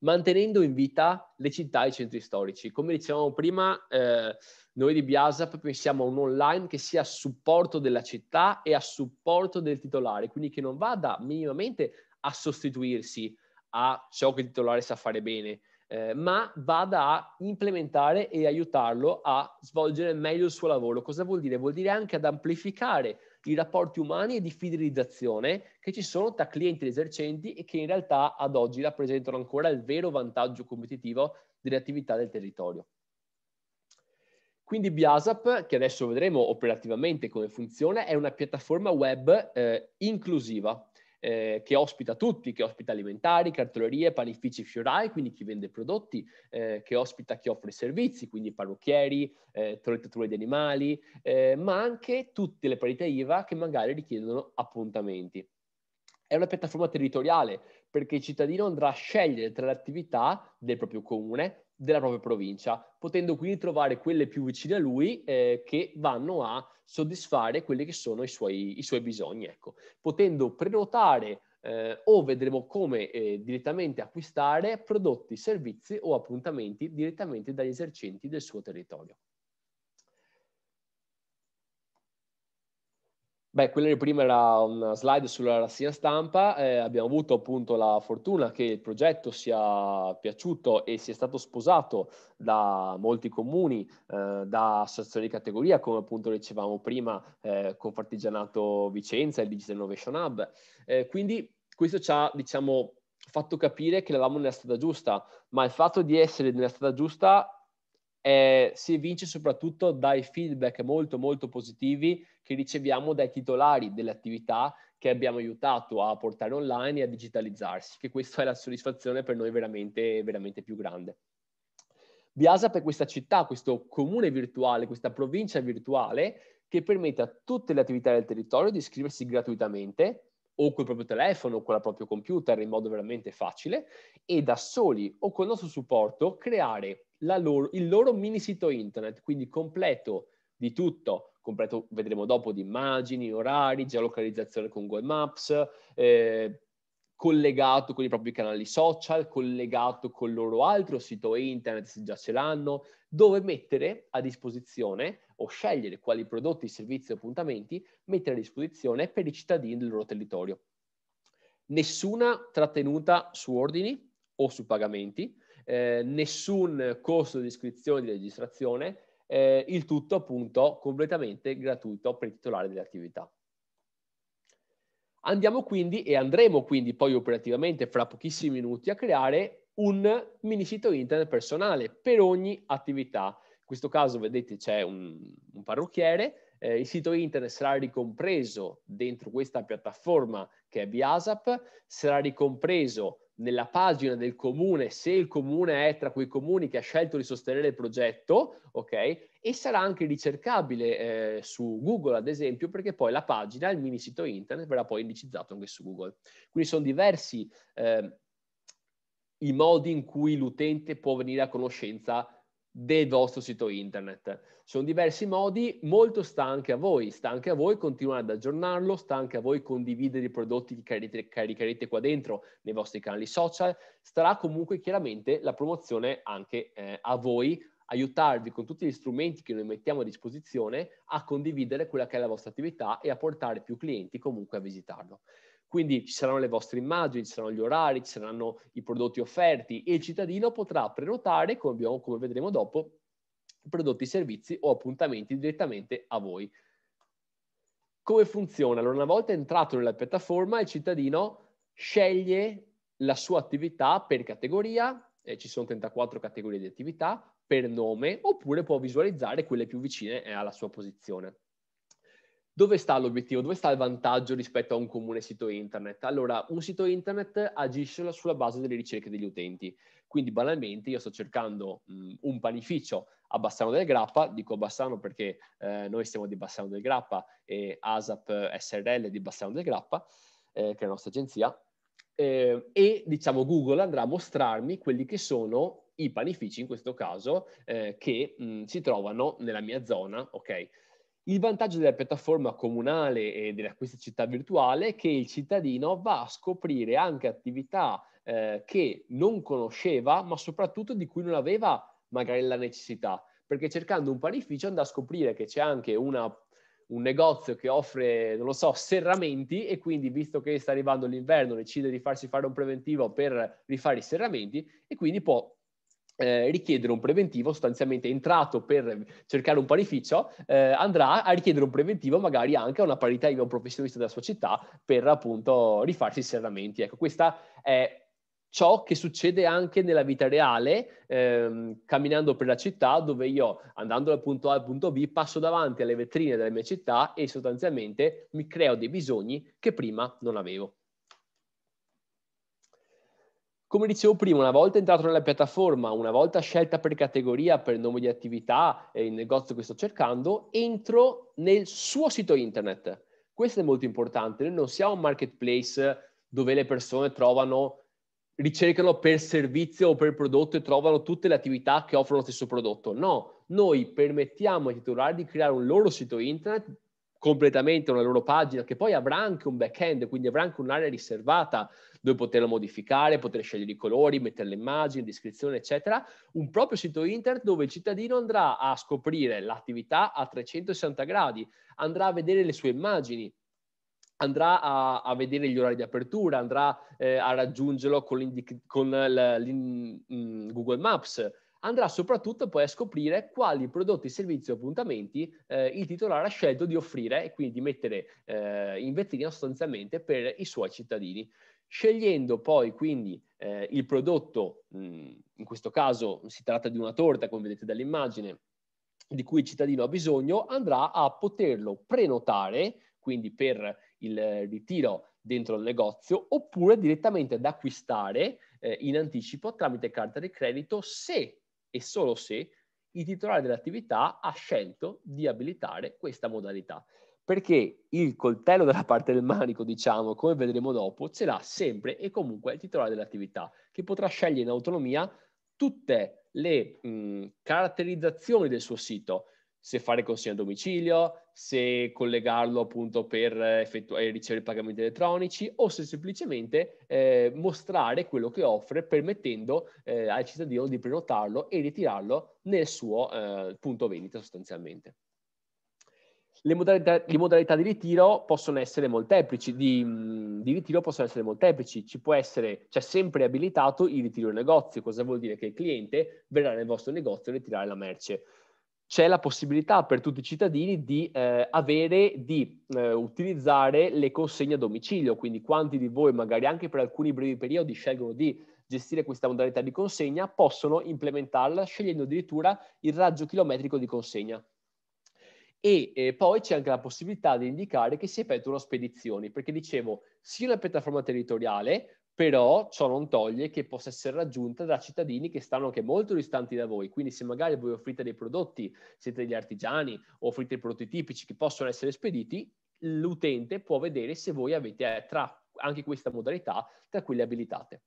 mantenendo in vita le città e i centri storici. Come dicevamo prima, eh, noi di Biasap pensiamo a un online che sia a supporto della città e a supporto del titolare, quindi che non vada minimamente a sostituirsi a ciò che il titolare sa fare bene, eh, ma vada a implementare e aiutarlo a svolgere meglio il suo lavoro. Cosa vuol dire? Vuol dire anche ad amplificare i rapporti umani e di fidelizzazione che ci sono tra clienti ed esercenti e che in realtà ad oggi rappresentano ancora il vero vantaggio competitivo delle attività del territorio. Quindi Biasap, che adesso vedremo operativamente come funziona, è una piattaforma web eh, inclusiva eh, che ospita tutti, che ospita alimentari, cartolerie, panifici, fiorai, quindi chi vende prodotti, eh, che ospita chi offre servizi, quindi parrucchieri, eh, di animali, eh, ma anche tutte le parità IVA che magari richiedono appuntamenti. È una piattaforma territoriale perché il cittadino andrà a scegliere tra le attività del proprio comune, della propria provincia, potendo quindi trovare quelle più vicine a lui eh, che vanno a soddisfare quelli che sono i suoi, i suoi bisogni, ecco. potendo prenotare eh, o vedremo come eh, direttamente acquistare prodotti, servizi o appuntamenti direttamente dagli esercenti del suo territorio. Beh, quella di prima era una slide sulla rassegna stampa, eh, abbiamo avuto appunto la fortuna che il progetto sia piaciuto e sia stato sposato da molti comuni, eh, da associazioni di categoria come appunto dicevamo prima eh, Confartigianato Vicenza e il Digital Innovation Hub. Eh, quindi questo ci ha diciamo fatto capire che eravamo nella strada giusta, ma il fatto di essere nella strada giusta eh, si evince soprattutto dai feedback molto molto positivi che riceviamo dai titolari delle attività che abbiamo aiutato a portare online e a digitalizzarsi, che questa è la soddisfazione per noi veramente, veramente più grande. Biasa per questa città, questo comune virtuale, questa provincia virtuale che permette a tutte le attività del territorio di iscriversi gratuitamente o col proprio telefono o con la propria computer in modo veramente facile e da soli o con il nostro supporto creare loro, il loro mini sito internet, quindi completo di tutto, completo vedremo dopo di immagini, orari, geolocalizzazione con Google Maps, eh, collegato con i propri canali social, collegato con il loro altro sito internet se già ce l'hanno, dove mettere a disposizione o scegliere quali prodotti, servizi o appuntamenti mettere a disposizione per i cittadini del loro territorio. Nessuna trattenuta su ordini o su pagamenti, eh, nessun costo di iscrizione di registrazione, eh, il tutto appunto completamente gratuito per i titolari delle attività. Andiamo quindi e andremo quindi poi operativamente fra pochissimi minuti a creare un mini sito internet personale per ogni attività. In questo caso vedete c'è un, un parrucchiere, eh, il sito internet sarà ricompreso dentro questa piattaforma che è Biasap, sarà ricompreso nella pagina del comune se il comune è tra quei comuni che ha scelto di sostenere il progetto, ok? E sarà anche ricercabile eh, su Google, ad esempio, perché poi la pagina, il mini sito internet, verrà poi indicizzato anche su Google. Quindi sono diversi eh, i modi in cui l'utente può venire a conoscenza del vostro sito internet. Sono diversi modi, molto sta anche a voi, sta anche a voi continuare ad aggiornarlo, sta anche a voi condividere i prodotti che caricherete, caricherete qua dentro nei vostri canali social, starà comunque chiaramente la promozione anche eh, a voi, aiutarvi con tutti gli strumenti che noi mettiamo a disposizione a condividere quella che è la vostra attività e a portare più clienti comunque a visitarlo. Quindi ci saranno le vostre immagini, ci saranno gli orari, ci saranno i prodotti offerti e il cittadino potrà prenotare, come, abbiamo, come vedremo dopo, prodotti, servizi o appuntamenti direttamente a voi. Come funziona? Allora, una volta entrato nella piattaforma, il cittadino sceglie la sua attività per categoria, eh, ci sono 34 categorie di attività, per nome, oppure può visualizzare quelle più vicine eh, alla sua posizione. Dove sta l'obiettivo? Dove sta il vantaggio rispetto a un comune sito internet? Allora, un sito internet agisce sulla base delle ricerche degli utenti. Quindi banalmente io sto cercando mh, mm, un panificio a Bassano del Grappa, dico Bassano perché eh, noi siamo di Bassano del Grappa e ASAP SRL di Bassano del Grappa, eh, che è la nostra agenzia, eh, e diciamo Google andrà a mostrarmi quelli che sono i panifici in questo caso eh, che mh, mm, si trovano nella mia zona, ok? Il vantaggio della piattaforma comunale e della questa città virtuale è che il cittadino va a scoprire anche attività eh, che non conosceva, ma soprattutto di cui non aveva magari la necessità, perché cercando un panificio andrà a scoprire che c'è anche una un negozio che offre, non lo so, serramenti e quindi visto che sta arrivando l'inverno decide di farsi fare un preventivo per rifare i serramenti e quindi può eh, richiedere un preventivo, sostanzialmente entrato per cercare un panificio, eh, andrà a richiedere un preventivo magari anche a una parità di un professionista della sua città per appunto rifarsi i serramenti. Ecco, questa è ciò che succede anche nella vita reale, ehm, camminando per la città dove io, andando dal punto A al punto B, passo davanti alle vetrine della mia città e sostanzialmente mi creo dei bisogni che prima non avevo come dicevo prima, una volta entrato nella piattaforma, una volta scelta per categoria, per nome di attività e il negozio che sto cercando, entro nel suo sito internet. Questo è molto importante. Noi non siamo un marketplace dove le persone trovano, ricercano per servizio o per prodotto e trovano tutte le attività che offrono lo stesso prodotto. No, noi permettiamo ai titolari di creare un loro sito internet completamente una loro pagina che poi avrà anche un back-end, quindi avrà anche un'area riservata dove poterlo modificare, poter scegliere i colori, mettere le immagini, descrizione, eccetera. Un proprio sito internet dove il cittadino andrà a scoprire l'attività a 360 gradi, andrà a vedere le sue immagini, andrà a, a, vedere gli orari di apertura, andrà eh, a raggiungerlo con, con mm, Google Maps, andrà soprattutto poi a scoprire quali prodotti, servizi o appuntamenti eh, il titolare ha scelto di offrire e quindi di mettere eh, in vetrina sostanzialmente per i suoi cittadini scegliendo poi quindi eh, il prodotto, mh, in questo caso si tratta di una torta, come vedete dall'immagine, di cui il cittadino ha bisogno, andrà a poterlo prenotare, quindi per il ritiro dentro il negozio, oppure direttamente ad acquistare eh, in anticipo tramite carta di credito se e solo se il titolare dell'attività ha scelto di abilitare questa modalità perché il coltello dalla parte del manico, diciamo, come vedremo dopo, ce l'ha sempre e comunque il titolare dell'attività, che potrà scegliere in autonomia tutte le mh, caratterizzazioni del suo sito, se fare consegna a domicilio, se collegarlo appunto per eh, effettuare, eh, ricevere pagamenti elettronici o se semplicemente eh, mostrare quello che offre permettendo eh, al cittadino di prenotarlo e ritirarlo nel suo eh, punto vendita sostanzialmente le modalità, le modalità di ritiro possono essere molteplici, di, di, ritiro possono essere molteplici, ci può essere, c'è sempre abilitato il ritiro in negozio, cosa vuol dire? Che il cliente verrà nel vostro negozio a ritirare la merce. C'è la possibilità per tutti i cittadini di eh, avere, di eh, utilizzare le consegne a domicilio, quindi quanti di voi magari anche per alcuni brevi periodi scelgono di gestire questa modalità di consegna, possono implementarla scegliendo addirittura il raggio chilometrico di consegna e eh, poi c'è anche la possibilità di indicare che si effettuano spedizioni, perché dicevo, sì una piattaforma territoriale, però ciò non toglie che possa essere raggiunta da cittadini che stanno anche molto distanti da voi, quindi se magari voi offrite dei prodotti, siete degli artigiani, offrite prodotti tipici che possono essere spediti, l'utente può vedere se voi avete eh, tra anche questa modalità tra quelle abilitate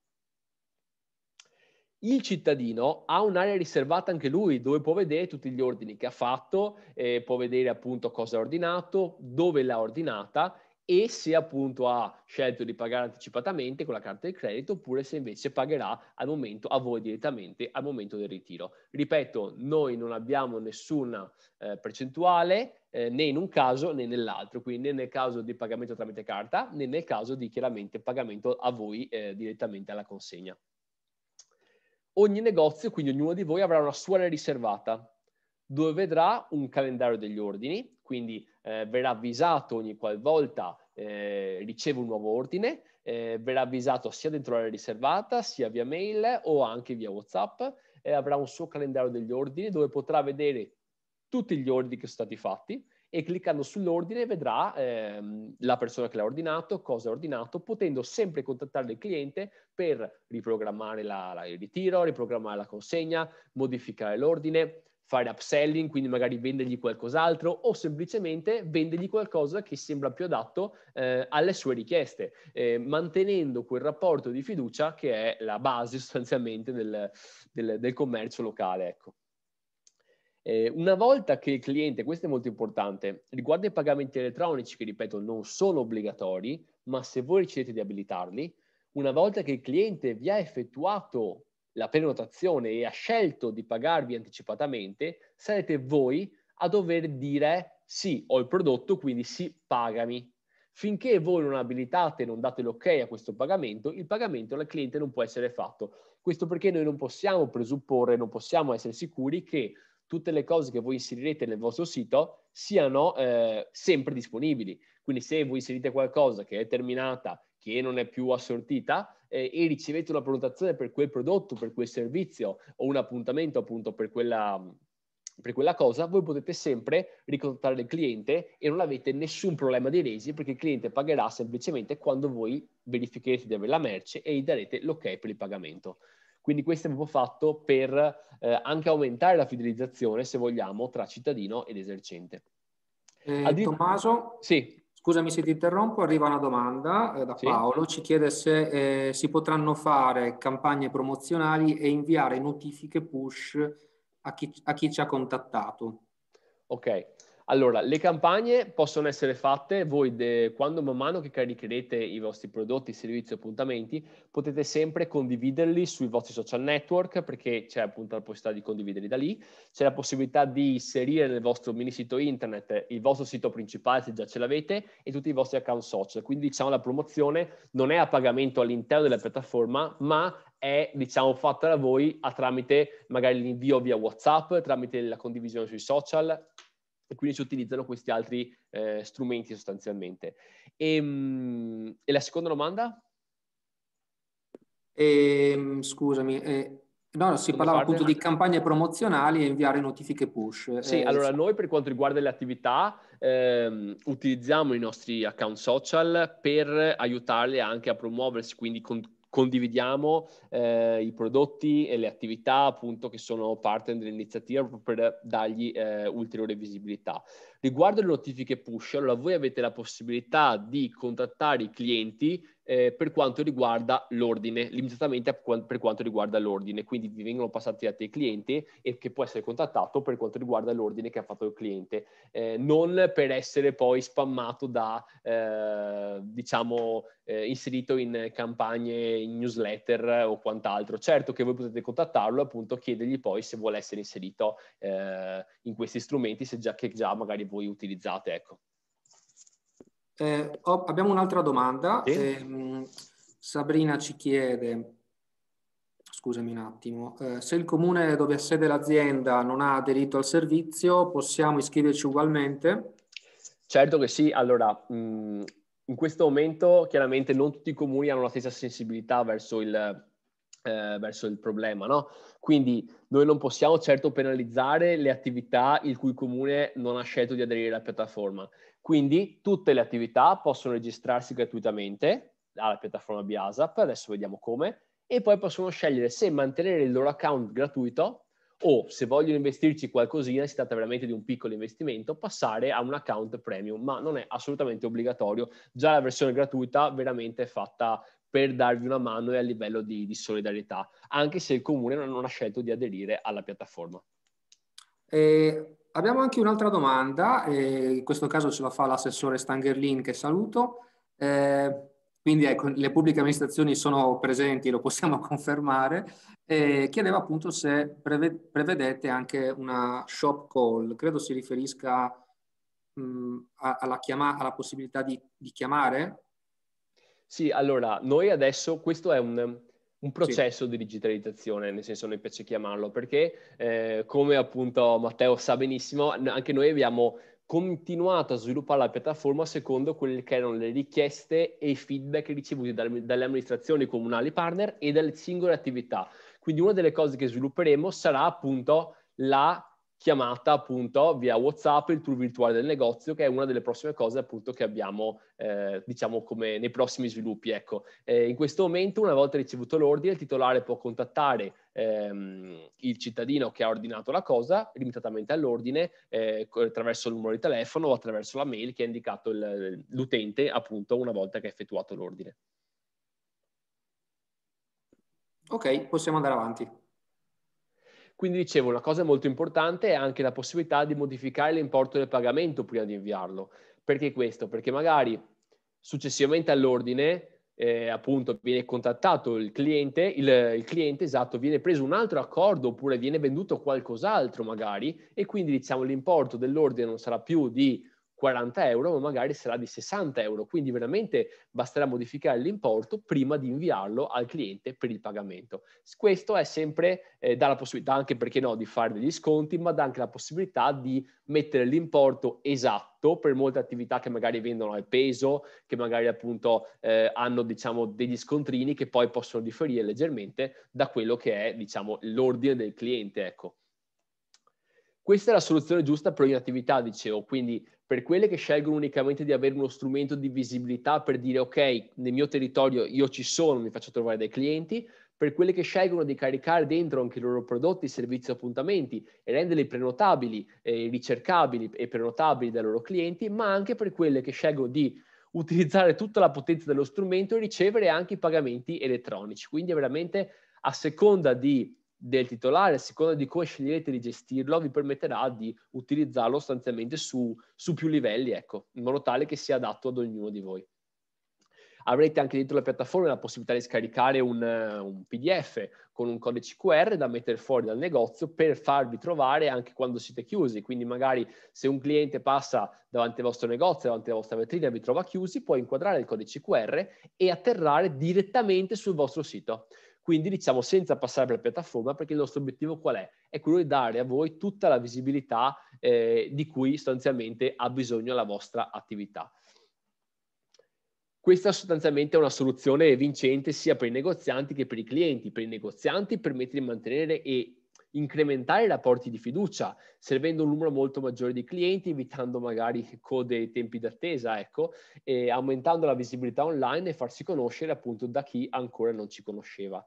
il cittadino ha un'area riservata anche lui dove può vedere tutti gli ordini che ha fatto, eh, può vedere appunto cosa ha ordinato, dove l'ha ordinata e se appunto ha scelto di pagare anticipatamente con la carta di credito oppure se invece pagherà al momento a voi direttamente al momento del ritiro. Ripeto, noi non abbiamo nessuna eh, percentuale eh, né in un caso né nell'altro, quindi né nel caso di pagamento tramite carta né nel caso di chiaramente pagamento a voi eh, direttamente alla consegna. Ogni negozio, quindi ognuno di voi, avrà una sua area riservata dove vedrà un calendario degli ordini, quindi eh, verrà avvisato ogni qualvolta eh, riceve un nuovo ordine, eh, verrà avvisato sia dentro l'area riservata, sia via mail o anche via WhatsApp, avrà un suo calendario degli ordini dove potrà vedere tutti gli ordini che sono stati fatti, e cliccando sull'ordine vedrà ehm, la persona che l'ha ordinato, cosa ha ordinato, potendo sempre contattare il cliente per riprogrammare la, la, il ritiro, riprogrammare la consegna, modificare l'ordine, fare upselling, quindi magari vendergli qualcos'altro o semplicemente vendergli qualcosa che sembra più adatto eh, alle sue richieste, eh, mantenendo quel rapporto di fiducia che è la base sostanzialmente del, del, del commercio locale. Ecco. Eh, una volta che il cliente, questo è molto importante, riguardo ai pagamenti elettronici, che ripeto non sono obbligatori, ma se voi decidete di abilitarli, una volta che il cliente vi ha effettuato la prenotazione e ha scelto di pagarvi anticipatamente, sarete voi a dover dire sì, ho il prodotto, quindi sì, pagami. Finché voi non abilitate, non date l'ok a questo pagamento, il pagamento al cliente non può essere fatto. Questo perché noi non possiamo presupporre, non possiamo essere sicuri che tutte le cose che voi inserirete nel vostro sito siano eh, sempre disponibili. Quindi se voi inserite qualcosa che è terminata, che non è più assortita eh, e ricevete una prenotazione per quel prodotto, per quel servizio o un appuntamento appunto per quella, per quella cosa, voi potete sempre ricontattare il cliente e non avete nessun problema di resi perché il cliente pagherà semplicemente quando voi verificherete di avere la merce e gli darete l'ok per il pagamento. Quindi questo è proprio fatto per eh, anche aumentare la fidelizzazione, se vogliamo, tra cittadino ed esercente. Eh, Addi- Tommaso? Sì. Scusami se ti interrompo, arriva una domanda eh, da sì. Paolo, ci chiede se eh, si potranno fare campagne promozionali e inviare notifiche push a chi, a chi ci ha contattato. Ok, allora, le campagne possono essere fatte voi de, quando man mano che caricherete i vostri prodotti, servizi o appuntamenti, potete sempre condividerli sui vostri social network perché c'è appunto la possibilità di condividerli da lì, c'è la possibilità di inserire nel vostro mini sito internet il vostro sito principale se già ce l'avete e tutti i vostri account social. Quindi diciamo la promozione non è a pagamento all'interno della piattaforma, ma è diciamo fatta da voi a tramite magari l'invio via WhatsApp, tramite la condivisione sui social e quindi si utilizzano questi altri eh, strumenti sostanzialmente. E, ehm, mh, e, la seconda domanda? E, ehm, scusami, eh, no, si parlava parte. appunto di campagne promozionali e inviare notifiche push. Eh, sì, eh, allora noi per quanto riguarda le attività ehm, utilizziamo i nostri account social per aiutarle anche a promuoversi, quindi con condividiamo eh, i prodotti e le attività appunto che sono parte dell'iniziativa per dargli eh, ulteriore visibilità. Riguardo le notifiche push, allora voi avete la possibilità di contattare i clienti eh, per quanto riguarda l'ordine, limitatamente per quanto riguarda l'ordine, quindi vi vengono passati dati ai clienti e che può essere contattato per quanto riguarda l'ordine che ha fatto il cliente, eh, non per essere poi spammato da, eh, diciamo, eh, inserito in campagne, in newsletter o quant'altro. Certo che voi potete contattarlo, appunto chiedergli poi se vuole essere inserito eh, in questi strumenti, se già che già magari voi utilizzate. Ecco. Eh, ho, abbiamo un'altra domanda. Sì? Eh, Sabrina ci chiede, scusami un attimo, eh, se il comune dove ha sede l'azienda non ha aderito al servizio, possiamo iscriverci ugualmente? Certo che sì, allora mh, mm, in questo momento chiaramente non tutti i comuni hanno la stessa sensibilità verso il eh, verso il problema, no? Quindi noi non possiamo certo penalizzare le attività il cui comune non ha scelto di aderire alla piattaforma. Quindi tutte le attività possono registrarsi gratuitamente alla piattaforma BIASAP, adesso vediamo come, e poi possono scegliere se mantenere il loro account gratuito o se vogliono investirci qualcosina, si tratta veramente di un piccolo investimento, passare a un account premium, ma non è assolutamente obbligatorio. Già la versione gratuita veramente è fatta per darvi una mano e a livello di, di solidarietà, anche se il comune non, ha scelto di aderire alla piattaforma. Eh, abbiamo anche un'altra domanda, eh, in questo caso ce la fa l'assessore Stangerlin che saluto. Eh, quindi ecco, le pubbliche amministrazioni sono presenti, lo possiamo confermare, eh, chiedeva appunto se prevedete anche una shop call, credo si riferisca mh, alla, chiama- alla, possibilità di, di chiamare sì, allora, noi adesso questo è un, un processo sì. di digitalizzazione, nel senso noi piace chiamarlo, perché eh, come appunto Matteo sa benissimo, anche noi abbiamo continuato a sviluppare la piattaforma secondo quelle che erano le richieste e i feedback ricevuti dalle, dalle amministrazioni comunali partner e dalle singole attività. Quindi una delle cose che svilupperemo sarà appunto la chiamata appunto via WhatsApp, il tour virtuale del negozio, che è una delle prossime cose appunto che abbiamo, eh, diciamo, come nei prossimi sviluppi. Ecco, eh, in questo momento, una volta ricevuto l'ordine, il titolare può contattare ehm, il cittadino che ha ordinato la cosa, limitatamente all'ordine, eh, attraverso il numero di telefono o attraverso la mail che ha indicato il, l'utente appunto una volta che ha effettuato l'ordine. Ok, possiamo andare avanti. Quindi dicevo, una cosa molto importante è anche la possibilità di modificare l'importo del pagamento prima di inviarlo. Perché questo? Perché magari successivamente all'ordine eh, appunto viene contattato il cliente, il, il, cliente esatto, viene preso un altro accordo oppure viene venduto qualcos'altro magari e quindi diciamo l'importo dell'ordine non sarà più di 40 euro, ma magari sarà di 60 euro. Quindi veramente basterà modificare l'importo prima di inviarlo al cliente per il pagamento. Questo è sempre, eh, dà la possibilità anche, perché no, di fare degli sconti, ma dà anche la possibilità di mettere l'importo esatto per molte attività che magari vendono al peso, che magari appunto eh, hanno diciamo degli scontrini che poi possono differire leggermente da quello che è diciamo l'ordine del cliente, ecco. Questa è la soluzione giusta per ogni attività, dicevo, quindi per quelle che scelgono unicamente di avere uno strumento di visibilità per dire ok, nel mio territorio io ci sono, mi faccio trovare dai clienti, per quelle che scelgono di caricare dentro anche i loro prodotti, servizi e appuntamenti e renderli prenotabili, eh, ricercabili e prenotabili dai loro clienti, ma anche per quelle che scelgono di utilizzare tutta la potenza dello strumento e ricevere anche i pagamenti elettronici. Quindi è veramente a seconda di del titolare, a seconda di come sceglierete di gestirlo, vi permetterà di utilizzarlo sostanzialmente su, su più livelli, ecco, in modo tale che sia adatto ad ognuno di voi. Avrete anche dentro la piattaforma la possibilità di scaricare un, un PDF con un codice QR da mettere fuori dal negozio per farvi trovare anche quando siete chiusi. Quindi magari se un cliente passa davanti al vostro negozio, davanti alla vostra vetrina e vi trova chiusi, può inquadrare il codice QR e atterrare direttamente sul vostro sito. Quindi diciamo senza passare per la piattaforma perché il nostro obiettivo qual è? È quello di dare a voi tutta la visibilità eh, di cui sostanzialmente ha bisogno la vostra attività. Questa sostanzialmente è una soluzione vincente sia per i negozianti che per i clienti. Per i negozianti permette di mantenere e incrementare i rapporti di fiducia, servendo un numero molto maggiore di clienti, evitando magari code e tempi d'attesa, ecco, e aumentando la visibilità online e farsi conoscere appunto da chi ancora non ci conosceva.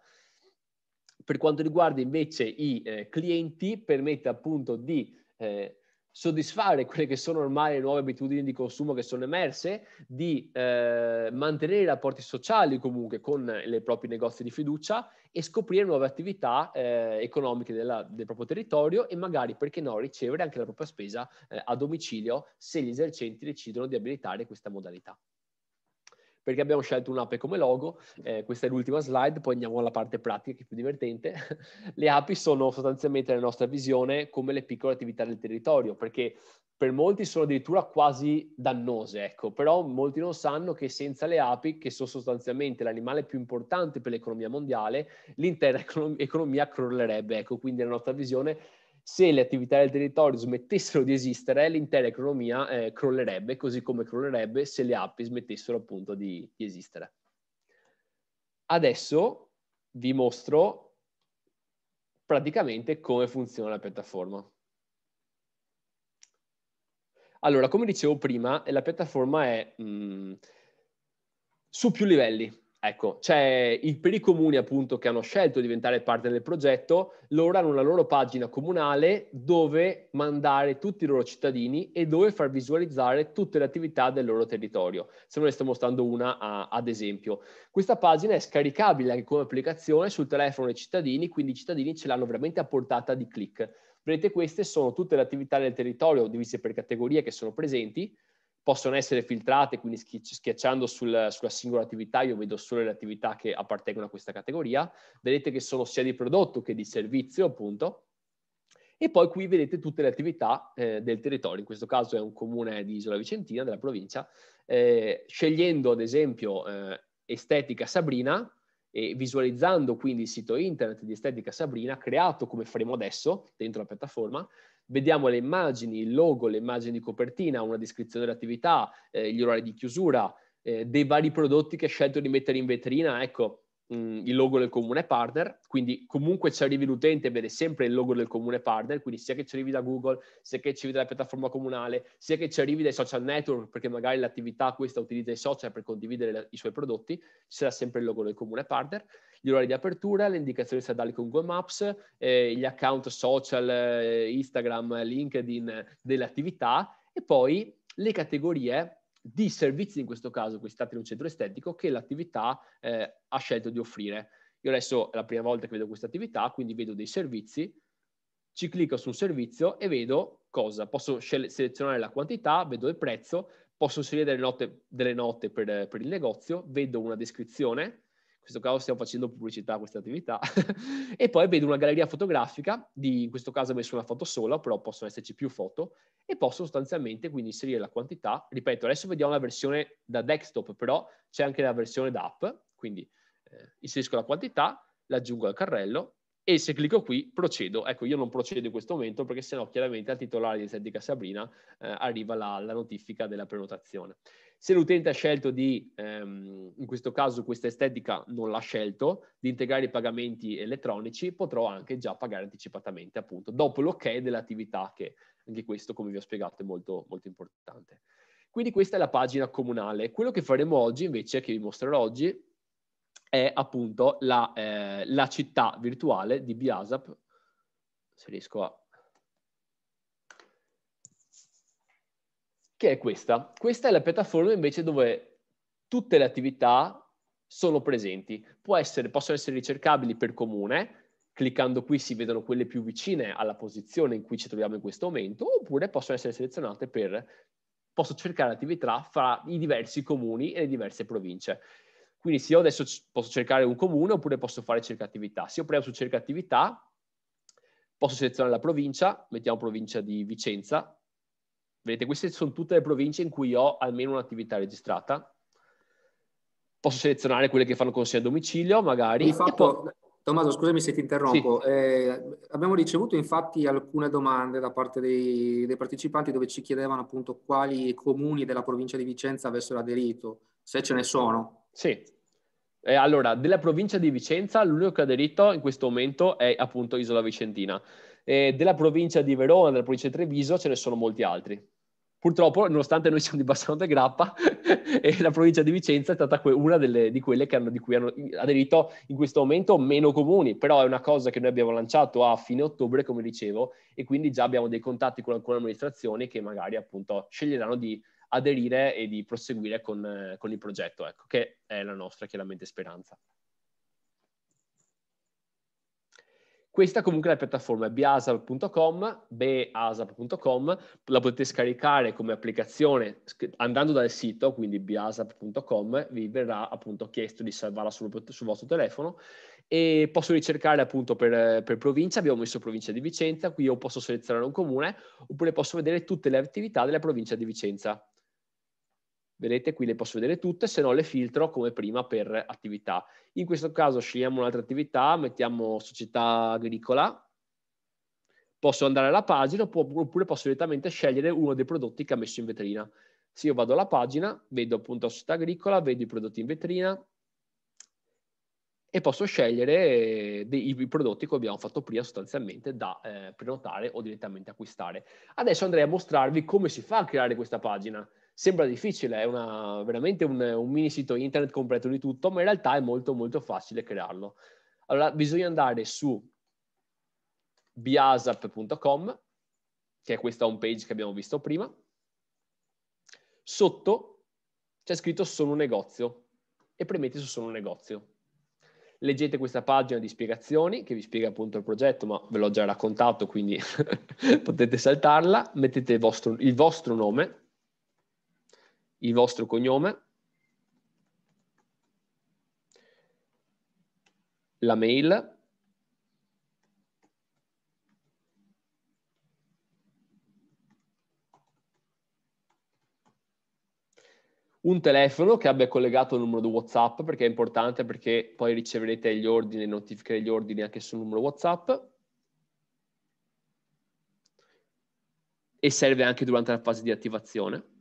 Per quanto riguarda invece i eh, clienti, permette appunto di eh, soddisfare quelle che sono ormai le nuove abitudini di consumo che sono emerse, di eh, mantenere i rapporti sociali comunque con i propri negozi di fiducia e scoprire nuove attività eh, economiche della, del proprio territorio e magari, perché no, ricevere anche la propria spesa eh, a domicilio se gli esercenti decidono di abilitare questa modalità perché abbiamo scelto un'ape come logo, eh, questa è l'ultima slide, poi andiamo alla parte pratica che è più divertente. le api sono sostanzialmente la nostra visione come le piccole attività del territorio, perché per molti sono addirittura quasi dannose, ecco, però molti non sanno che senza le api, che sono sostanzialmente l'animale più importante per l'economia mondiale, l'intera econom- economia crollerebbe, ecco, quindi la nostra visione se le attività del territorio smettessero di esistere, l'intera economia eh, crollerebbe, così come crollerebbe se le app smettessero appunto di, di esistere. Adesso vi mostro praticamente come funziona la piattaforma. Allora, come dicevo prima, la piattaforma è mh, mm, su più livelli. Ecco, c'è il, per i comuni appunto che hanno scelto di diventare parte del progetto, loro hanno una loro pagina comunale dove mandare tutti i loro cittadini e dove far visualizzare tutte le attività del loro territorio. Se ne sto mostrando una a, ad esempio. Questa pagina è scaricabile anche come applicazione sul telefono dei cittadini, quindi i cittadini ce l'hanno veramente a portata di click. Vedete, queste sono tutte le attività del territorio divise per categorie che sono presenti possono essere filtrate, quindi schiacciando sul, sulla singola attività, io vedo solo le attività che appartengono a questa categoria, vedete che sono sia di prodotto che di servizio appunto, e poi qui vedete tutte le attività eh, del territorio, in questo caso è un comune di Isola Vicentina, della provincia, eh, scegliendo ad esempio eh, Estetica Sabrina, e visualizzando quindi il sito internet di Estetica Sabrina, creato come faremo adesso dentro la piattaforma, vediamo le immagini, il logo, le immagini di copertina, una descrizione dell'attività, eh, gli orari di chiusura, eh, dei vari prodotti che ha scelto di mettere in vetrina, ecco, mh, mm, il logo del comune partner, quindi comunque ci arrivi l'utente vede sempre il logo del comune partner, quindi sia che ci arrivi da Google, sia che ci arrivi dalla piattaforma comunale, sia che ci arrivi dai social network, perché magari l'attività questa utilizza i social per condividere la, i suoi prodotti, ci sarà sempre il logo del comune partner gli orari di apertura, le indicazioni stradali con Google Maps, eh, gli account social, eh, Instagram, LinkedIn eh, delle attività e poi le categorie di servizi, in questo caso, questi stati in un centro estetico, che l'attività eh, ha scelto di offrire. Io adesso è la prima volta che vedo questa attività, quindi vedo dei servizi, ci clicco su un servizio e vedo cosa. Posso selezionare la quantità, vedo il prezzo, posso inserire delle note, delle note per, per il negozio, vedo una descrizione, questo caso stiamo facendo pubblicità a queste attività, e poi vedo una galleria fotografica, di, in questo caso ho messo una foto sola, però possono esserci più foto, e posso sostanzialmente quindi inserire la quantità, ripeto, adesso vediamo la versione da desktop, però c'è anche la versione da app, quindi eh, inserisco la quantità, l'aggiungo al carrello, e se clicco qui procedo. Ecco, io non procedo in questo momento perché sennò chiaramente al titolare di Estetica Sabrina eh, arriva la, la notifica della prenotazione. Se l'utente ha scelto di, ehm, in questo caso questa estetica non l'ha scelto, di integrare i pagamenti elettronici, potrò anche già pagare anticipatamente, appunto, dopo l'ok dell'attività, che anche questo, come vi ho spiegato, è molto, molto importante. Quindi questa è la pagina comunale. Quello che faremo oggi, invece, che vi mostrerò oggi, è appunto la, eh, la città virtuale di Biasap, se riesco a che è questa. Questa è la piattaforma invece dove tutte le attività sono presenti. Essere, possono essere ricercabili per comune, cliccando qui si vedono quelle più vicine alla posizione in cui ci troviamo in questo momento, oppure possono essere selezionate per, posso cercare attività fra i diversi comuni e le diverse province. Quindi se io adesso posso cercare un comune oppure posso fare cerca attività. Se io premo su cerca attività, posso selezionare la provincia, mettiamo provincia di Vicenza, Vedete, queste sono tutte le province in cui ho almeno un'attività registrata. Posso selezionare quelle che fanno consegna a domicilio, magari. Infatti, Tommaso, scusami se ti interrompo. Sì. Eh, abbiamo ricevuto infatti alcune domande da parte dei, dei, partecipanti dove ci chiedevano appunto quali comuni della provincia di Vicenza avessero aderito, se ce ne sono. Sì. Eh, allora, della provincia di Vicenza l'unico che ha aderito in questo momento è appunto Isola Vicentina. Eh, della provincia di Verona, della provincia di Treviso ce ne sono molti altri. Purtroppo, nonostante noi siamo di Bassano de Grappa, e la provincia di Vicenza è stata una delle, di quelle hanno, di cui hanno aderito in questo momento meno comuni, però è una cosa che noi abbiamo lanciato a fine ottobre, come dicevo, e quindi già abbiamo dei contatti con alcune amministrazioni che magari appunto sceglieranno di aderire e di proseguire con, con il progetto, ecco, che è la nostra chiaramente speranza. Questa comunque è la piattaforma beasap.com, beasap.com, la potete scaricare come applicazione andando dal sito, quindi beasap.com, vi verrà appunto chiesto di salvarla sul, sul vostro telefono e posso ricercare appunto per, per, provincia, abbiamo messo provincia di Vicenza, qui io posso selezionare un comune oppure posso vedere tutte le attività della provincia di Vicenza. Vedete, qui le posso vedere tutte, se no le filtro come prima per attività. In questo caso scegliamo un'altra attività, mettiamo società agricola, posso andare alla pagina oppure posso direttamente scegliere uno dei prodotti che ha messo in vetrina. Se io vado alla pagina, vedo appunto la società agricola, vedo i prodotti in vetrina e posso scegliere dei, i prodotti che abbiamo fatto prima sostanzialmente da eh, prenotare o direttamente acquistare. Adesso andrei a mostrarvi come si fa a creare questa pagina. Sembra difficile, è una, veramente un, un mini sito internet completo di tutto, ma in realtà è molto molto facile crearlo. Allora bisogna andare su biasap.com, che è questa home page che abbiamo visto prima. Sotto c'è scritto solo negozio e premete su solo negozio. Leggete questa pagina di spiegazioni che vi spiega appunto il progetto, ma ve l'ho già raccontato, quindi potete saltarla. Mettete il vostro, il vostro nome, il vostro cognome, la mail, un telefono che abbia collegato il numero di WhatsApp perché è importante perché poi riceverete gli ordini, notifiche degli ordini anche sul numero WhatsApp. E serve anche durante la fase di attivazione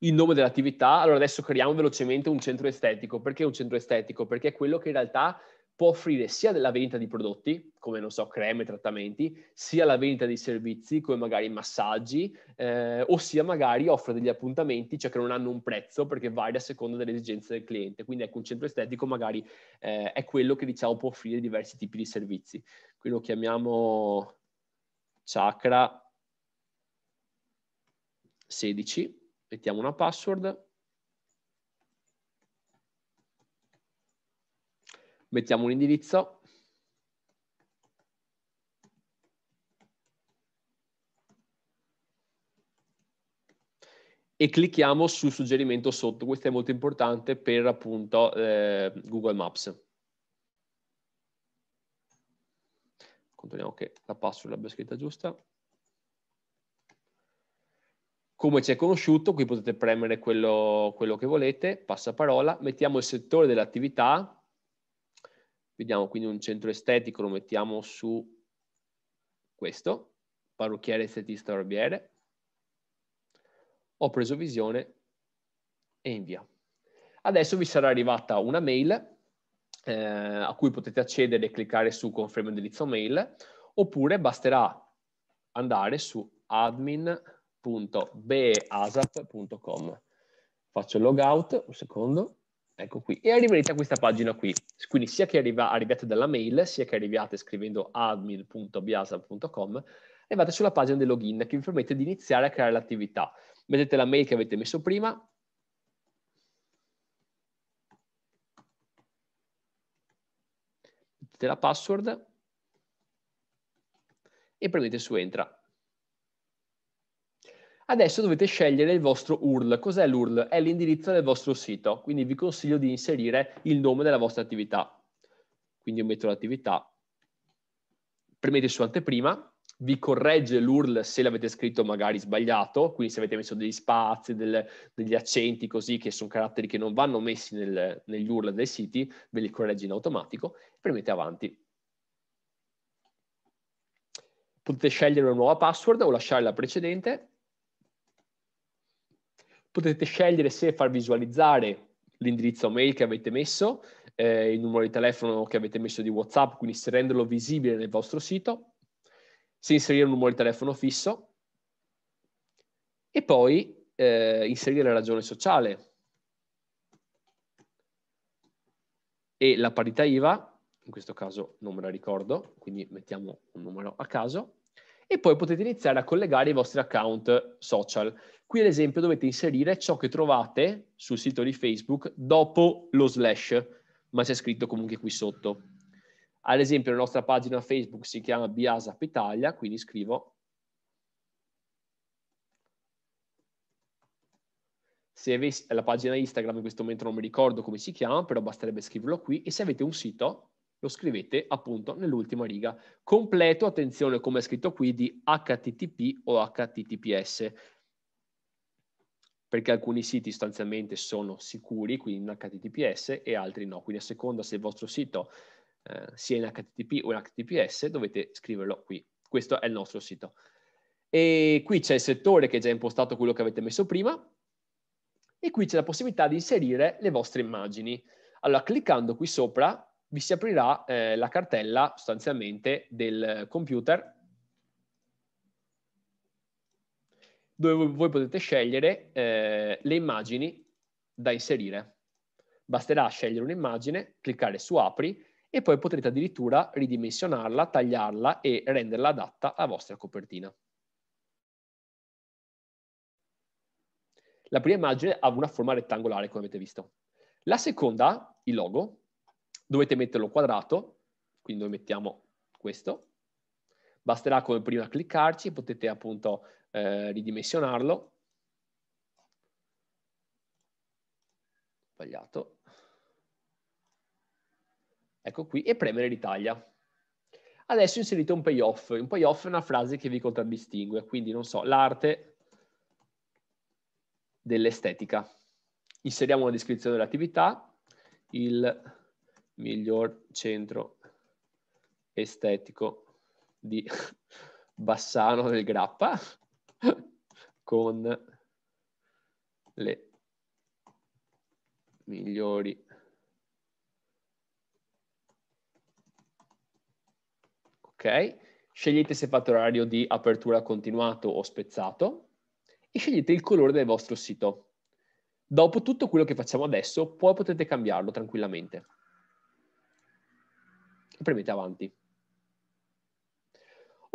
il nome dell'attività, allora adesso creiamo velocemente un centro estetico. Perché un centro estetico? Perché è quello che in realtà può offrire sia della vendita di prodotti, come non so, creme, trattamenti, sia la vendita di servizi, come magari massaggi, eh, o magari offre degli appuntamenti, cioè che non hanno un prezzo perché varia a seconda delle esigenze del cliente. Quindi ecco, un centro estetico magari eh, è quello che diciamo può offrire diversi tipi di servizi. Qui lo chiamiamo chakra 16 mettiamo una password, mettiamo un indirizzo, e clicchiamo sul suggerimento sotto. Questo è molto importante per appunto eh, Google Maps. Controlliamo che la password l'abbia scritta giusta. Come ci è conosciuto, qui potete premere quello, quello che volete, passaparola, mettiamo il settore dell'attività, vediamo quindi un centro estetico, lo mettiamo su questo, parrucchiere estetista barbiere, ho preso visione e invia. Adesso vi sarà arrivata una mail eh, a cui potete accedere e cliccare su conferma indirizzo mail oppure basterà andare su admin www.beasap.com. Faccio il logout, un secondo, ecco qui, e arriverete a questa pagina qui. Quindi sia che arriva, arriviate dalla mail, sia che arriviate scrivendo admin.biasap.com, arrivate sulla pagina del login che vi permette di iniziare a creare l'attività. Vedete la mail che avete messo prima, la password e premete su entra. Adesso dovete scegliere il vostro URL. Cos'è l'URL? È l'indirizzo del vostro sito, quindi vi consiglio di inserire il nome della vostra attività. Quindi io metto l'attività, premete su anteprima, vi corregge l'URL se l'avete scritto magari sbagliato, quindi se avete messo degli spazi, del, degli accenti così, che sono caratteri che non vanno messi nel, negli URL dei siti, ve li corregge in automatico, premete avanti. Potete scegliere una nuova password o lasciare la precedente potete scegliere se far visualizzare l'indirizzo mail che avete messo, eh, il numero di telefono che avete messo di WhatsApp, quindi se renderlo visibile nel vostro sito, se inserire un numero di telefono fisso e poi eh, inserire la ragione sociale e la parità IVA, in questo caso non me la ricordo, quindi mettiamo un numero a caso, e poi potete iniziare a collegare i vostri account social. Qui ad esempio dovete inserire ciò che trovate sul sito di Facebook dopo lo slash, ma c'è scritto comunque qui sotto. Ad esempio la nostra pagina Facebook si chiama Biasap Italia, quindi scrivo se avessi la pagina Instagram in questo momento non mi ricordo come si chiama, però basterebbe scriverlo qui e se avete un sito lo scrivete appunto nell'ultima riga. Completo, attenzione come è scritto qui, di HTTP o HTTPS perché alcuni siti sostanzialmente sono sicuri, quindi in HTTPS, e altri no. Quindi a seconda se il vostro sito eh, sia in HTTP o in HTTPS, dovete scriverlo qui. Questo è il nostro sito. E qui c'è il settore che è già impostato quello che avete messo prima, e qui c'è la possibilità di inserire le vostre immagini. Allora, cliccando qui sopra, vi si aprirà eh, la cartella sostanzialmente del computer dove voi potete scegliere eh, le immagini da inserire. Basterà scegliere un'immagine, cliccare su apri e poi potrete addirittura ridimensionarla, tagliarla e renderla adatta alla vostra copertina. La prima immagine ha una forma rettangolare, come avete visto. La seconda, il logo, dovete metterlo quadrato, quindi noi mettiamo questo. Basterà come prima cliccarci, potete appunto eh, ridimensionarlo. Sbagliato. Ecco qui, e premere ritaglia. Adesso inserite un payoff. Un payoff è una frase che vi contraddistingue, quindi non so, l'arte dell'estetica. Inseriamo una descrizione dell'attività, il miglior centro estetico di Bassano del Grappa con le migliori ok scegliete se fate orario di apertura continuato o spezzato e scegliete il colore del vostro sito dopo tutto quello che facciamo adesso poi potete cambiarlo tranquillamente e premete avanti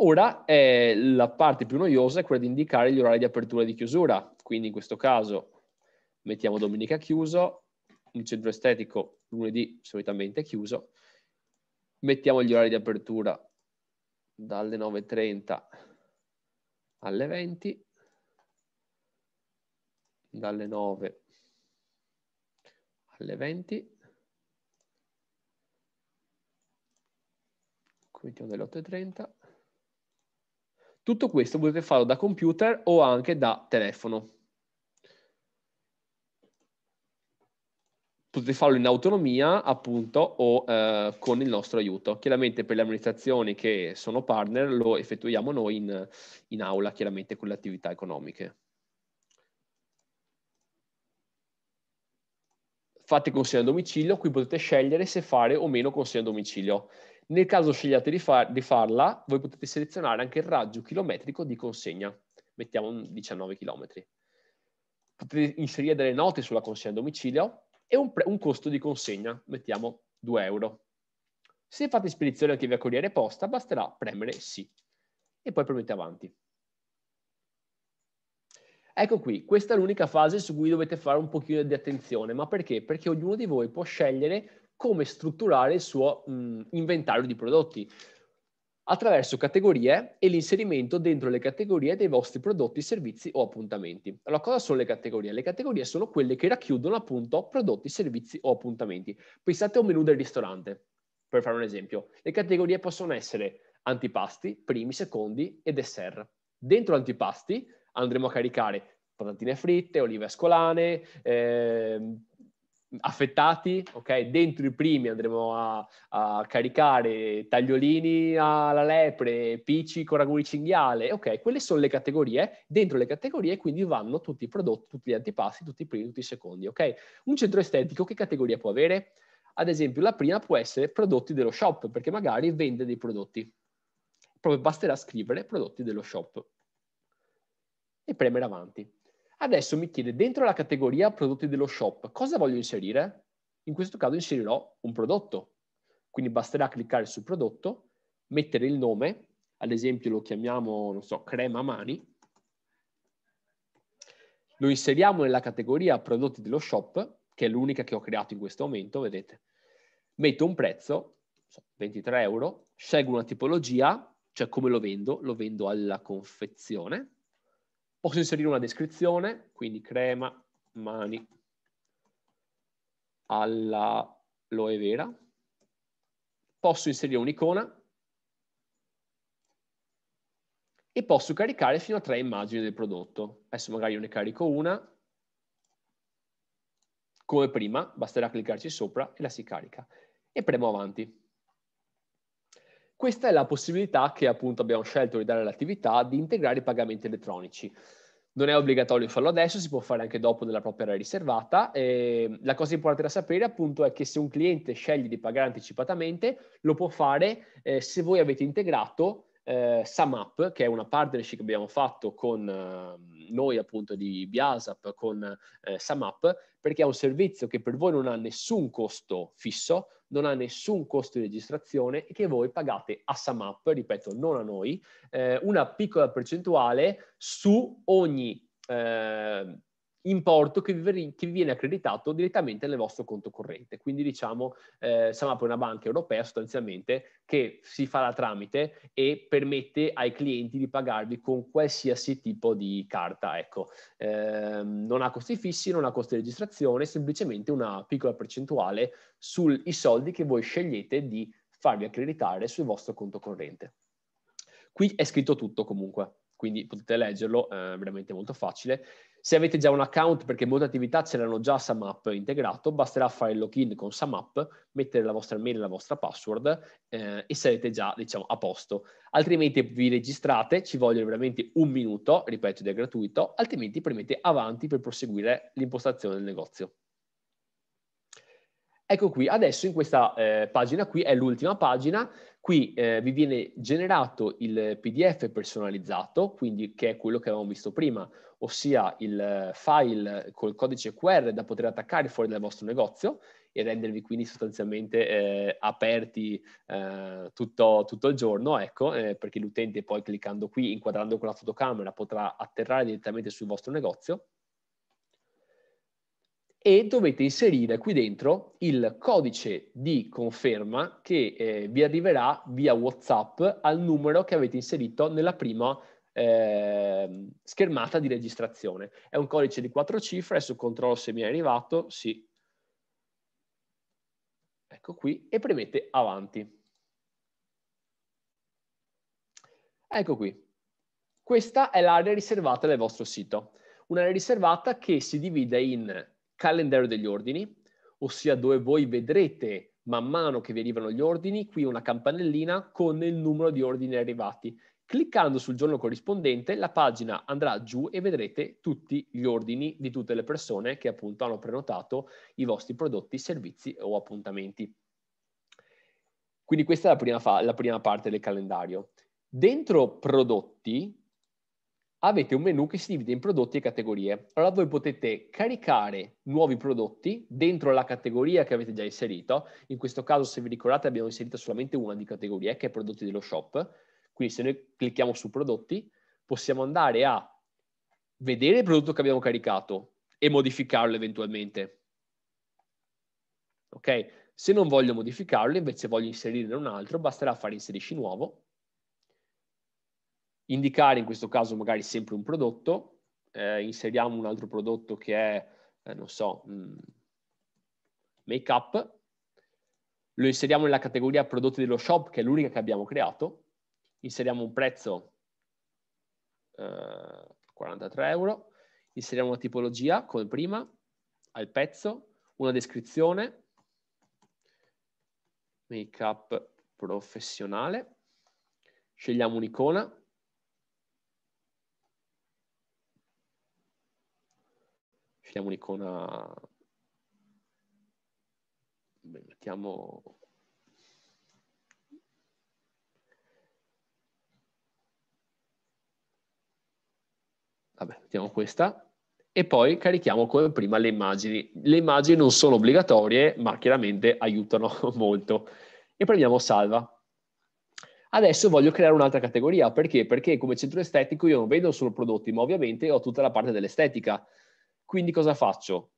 Ora eh, la parte più noiosa è quella di indicare gli orari di apertura e di chiusura, quindi in questo caso mettiamo domenica chiuso, il centro estetico lunedì solitamente è chiuso, mettiamo gli orari di apertura dalle 9.30 alle 20, dalle 9 alle 20, mettiamo dalle 8.30 tutto questo potete farlo da computer o anche da telefono. Potete farlo in autonomia, appunto, o eh, con il nostro aiuto. Chiaramente per le amministrazioni che sono partner lo effettuiamo noi in, in aula, chiaramente con le attività economiche. Fate consegna a domicilio, qui potete scegliere se fare o meno consegna a domicilio. Nel caso scegliate di, far, di farla, voi potete selezionare anche il raggio chilometrico di consegna. Mettiamo 19 km. Potete inserire delle note sulla consegna a domicilio e un, un costo di consegna, mettiamo 2 euro. Se fate spedizione anche via corriere posta, basterà premere sì e poi premete avanti. Ecco qui, questa è l'unica fase su cui dovete fare un pochino di attenzione, ma perché? Perché ognuno di voi può scegliere come strutturare il suo mh, mm, inventario di prodotti attraverso categorie e l'inserimento dentro le categorie dei vostri prodotti, servizi o appuntamenti. Allora, cosa sono le categorie? Le categorie sono quelle che racchiudono appunto prodotti, servizi o appuntamenti. Pensate a un menù del ristorante, per fare un esempio. Le categorie possono essere antipasti, primi, secondi e dessert. Dentro antipasti andremo a caricare patatine fritte, olive ascolane, eh, affettati, ok? Dentro i primi andremo a, a caricare tagliolini alla lepre, pici con ragù di cinghiale, ok? Quelle sono le categorie, dentro le categorie quindi vanno tutti i prodotti, tutti gli antipasti, tutti i primi, tutti i secondi, ok? Un centro estetico che categoria può avere? Ad esempio la prima può essere prodotti dello shop, perché magari vende dei prodotti. Proprio basterà scrivere prodotti dello shop e premere avanti. Adesso mi chiede dentro la categoria prodotti dello shop cosa voglio inserire? In questo caso inserirò un prodotto. Quindi basterà cliccare sul prodotto, mettere il nome, ad esempio lo chiamiamo, non so, crema mani, lo inseriamo nella categoria prodotti dello shop, che è l'unica che ho creato in questo momento, vedete. Metto un prezzo, 23 euro, scelgo una tipologia, cioè come lo vendo, lo vendo alla confezione, Posso inserire una descrizione, quindi crema, mani, all'aloe vera. Posso inserire un'icona e posso caricare fino a tre immagini del prodotto. Adesso magari io ne carico una, come prima, basterà cliccarci sopra e la si carica. E premo avanti. Questa è la possibilità che appunto abbiamo scelto di dare all'attività di integrare i pagamenti elettronici. Non è obbligatorio farlo adesso, si può fare anche dopo nella propria area riservata. E ehm, la cosa importante da sapere appunto è che se un cliente sceglie di pagare anticipatamente, lo può fare eh, se voi avete integrato eh, SumUp, che è una partnership che abbiamo fatto con eh, noi appunto di Biasap, con eh, SumUp, perché è un servizio che per voi non ha nessun costo fisso, non ha nessun costo di registrazione e che voi pagate a SumUp, ripeto, non a noi, eh, una piccola percentuale su ogni... Eh, importo che vi, viene accreditato direttamente nel vostro conto corrente. Quindi diciamo, eh, Samap è una banca europea sostanzialmente che si fa la tramite e permette ai clienti di pagarvi con qualsiasi tipo di carta. Ecco, eh, non ha costi fissi, non ha costi di registrazione, semplicemente una piccola percentuale sui soldi che voi scegliete di farvi accreditare sul vostro conto corrente. Qui è scritto tutto comunque quindi potete leggerlo, è eh, veramente molto facile. Se avete già un account, perché molte attività ce l'hanno già SumUp integrato, basterà fare il login con SumUp, mettere la vostra mail e la vostra password eh, e sarete già diciamo, a posto. Altrimenti vi registrate, ci vogliono veramente un minuto, ripeto ed è gratuito, altrimenti premete avanti per proseguire l'impostazione del negozio. Ecco qui, adesso in questa eh, pagina qui è l'ultima pagina, Qui eh, vi viene generato il PDF personalizzato, quindi che è quello che avevamo visto prima, ossia il file col codice QR da poter attaccare fuori dal vostro negozio e rendervi quindi sostanzialmente eh, aperti eh, tutto, tutto, il giorno, ecco, eh, perché l'utente poi cliccando qui, inquadrando con la fotocamera, potrà atterrare direttamente sul vostro negozio e dovete inserire qui dentro il codice di conferma che eh, vi arriverà via WhatsApp al numero che avete inserito nella prima eh, schermata di registrazione. È un codice di quattro cifre, adesso controllo se mi è arrivato, sì. Ecco qui, e premete avanti. Ecco qui. Questa è l'area riservata del vostro sito. Un'area riservata che si divide in calendario degli ordini, ossia dove voi vedrete man mano che vi arrivano gli ordini, qui una campanellina con il numero di ordini arrivati. Cliccando sul giorno corrispondente la pagina andrà giù e vedrete tutti gli ordini di tutte le persone che appunto hanno prenotato i vostri prodotti, servizi o appuntamenti. Quindi questa è la prima, la prima parte del calendario. Dentro prodotti avete un menu che si divide in prodotti e categorie. Allora voi potete caricare nuovi prodotti dentro la categoria che avete già inserito. In questo caso, se vi ricordate, abbiamo inserito solamente una di categorie, che è prodotti dello shop. Quindi se noi clicchiamo su prodotti, possiamo andare a vedere il prodotto che abbiamo caricato e modificarlo eventualmente. Ok? Se non voglio modificarlo, invece voglio inserirne un altro, basterà fare inserisci nuovo indicare in questo caso magari sempre un prodotto, eh, inseriamo un altro prodotto che è, eh, non so, mh, mm, make up, lo inseriamo nella categoria prodotti dello shop, che è l'unica che abbiamo creato, inseriamo un prezzo eh, 43 euro, inseriamo una tipologia come prima, al pezzo, una descrizione, make up professionale, scegliamo un'icona, scegliamo un'icona, Beh, mettiamo Vabbè, mettiamo questa e poi carichiamo come prima le immagini. Le immagini non sono obbligatorie, ma chiaramente aiutano molto. E prendiamo salva. Adesso voglio creare un'altra categoria, perché? Perché come centro estetico io non vedo solo prodotti, ma ovviamente ho tutta la parte dell'estetica. Quindi cosa faccio?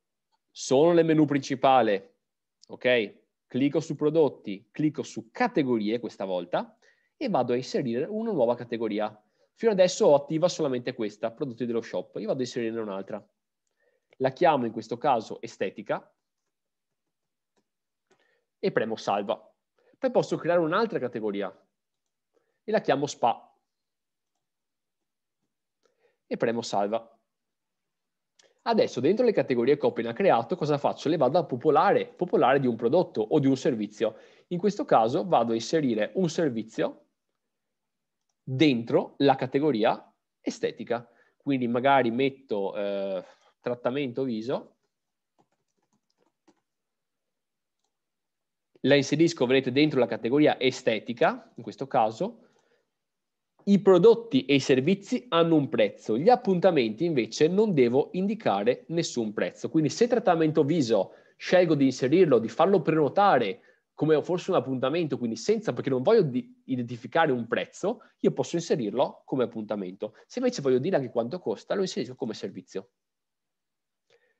Sono nel menu principale, ok? Clicco su prodotti, clicco su categorie questa volta e vado a inserire una nuova categoria. Fino adesso ho attiva solamente questa, prodotti dello shop, io vado a inserirne un'altra. La chiamo in questo caso estetica e premo salva. Poi posso creare un'altra categoria e la chiamo spa e premo salva. Adesso dentro le categorie che ho appena creato cosa faccio? Le vado a popolare, popolare di un prodotto o di un servizio. In questo caso vado a inserire un servizio dentro la categoria estetica. Quindi magari metto eh, trattamento viso, la inserisco, vedete, dentro la categoria estetica, in questo caso, i prodotti e i servizi hanno un prezzo, gli appuntamenti invece non devo indicare nessun prezzo. Quindi se trattamento viso scelgo di inserirlo, di farlo prenotare come forse un appuntamento, quindi senza perché non voglio identificare un prezzo, io posso inserirlo come appuntamento. Se invece voglio dire anche quanto costa, lo inserisco come servizio.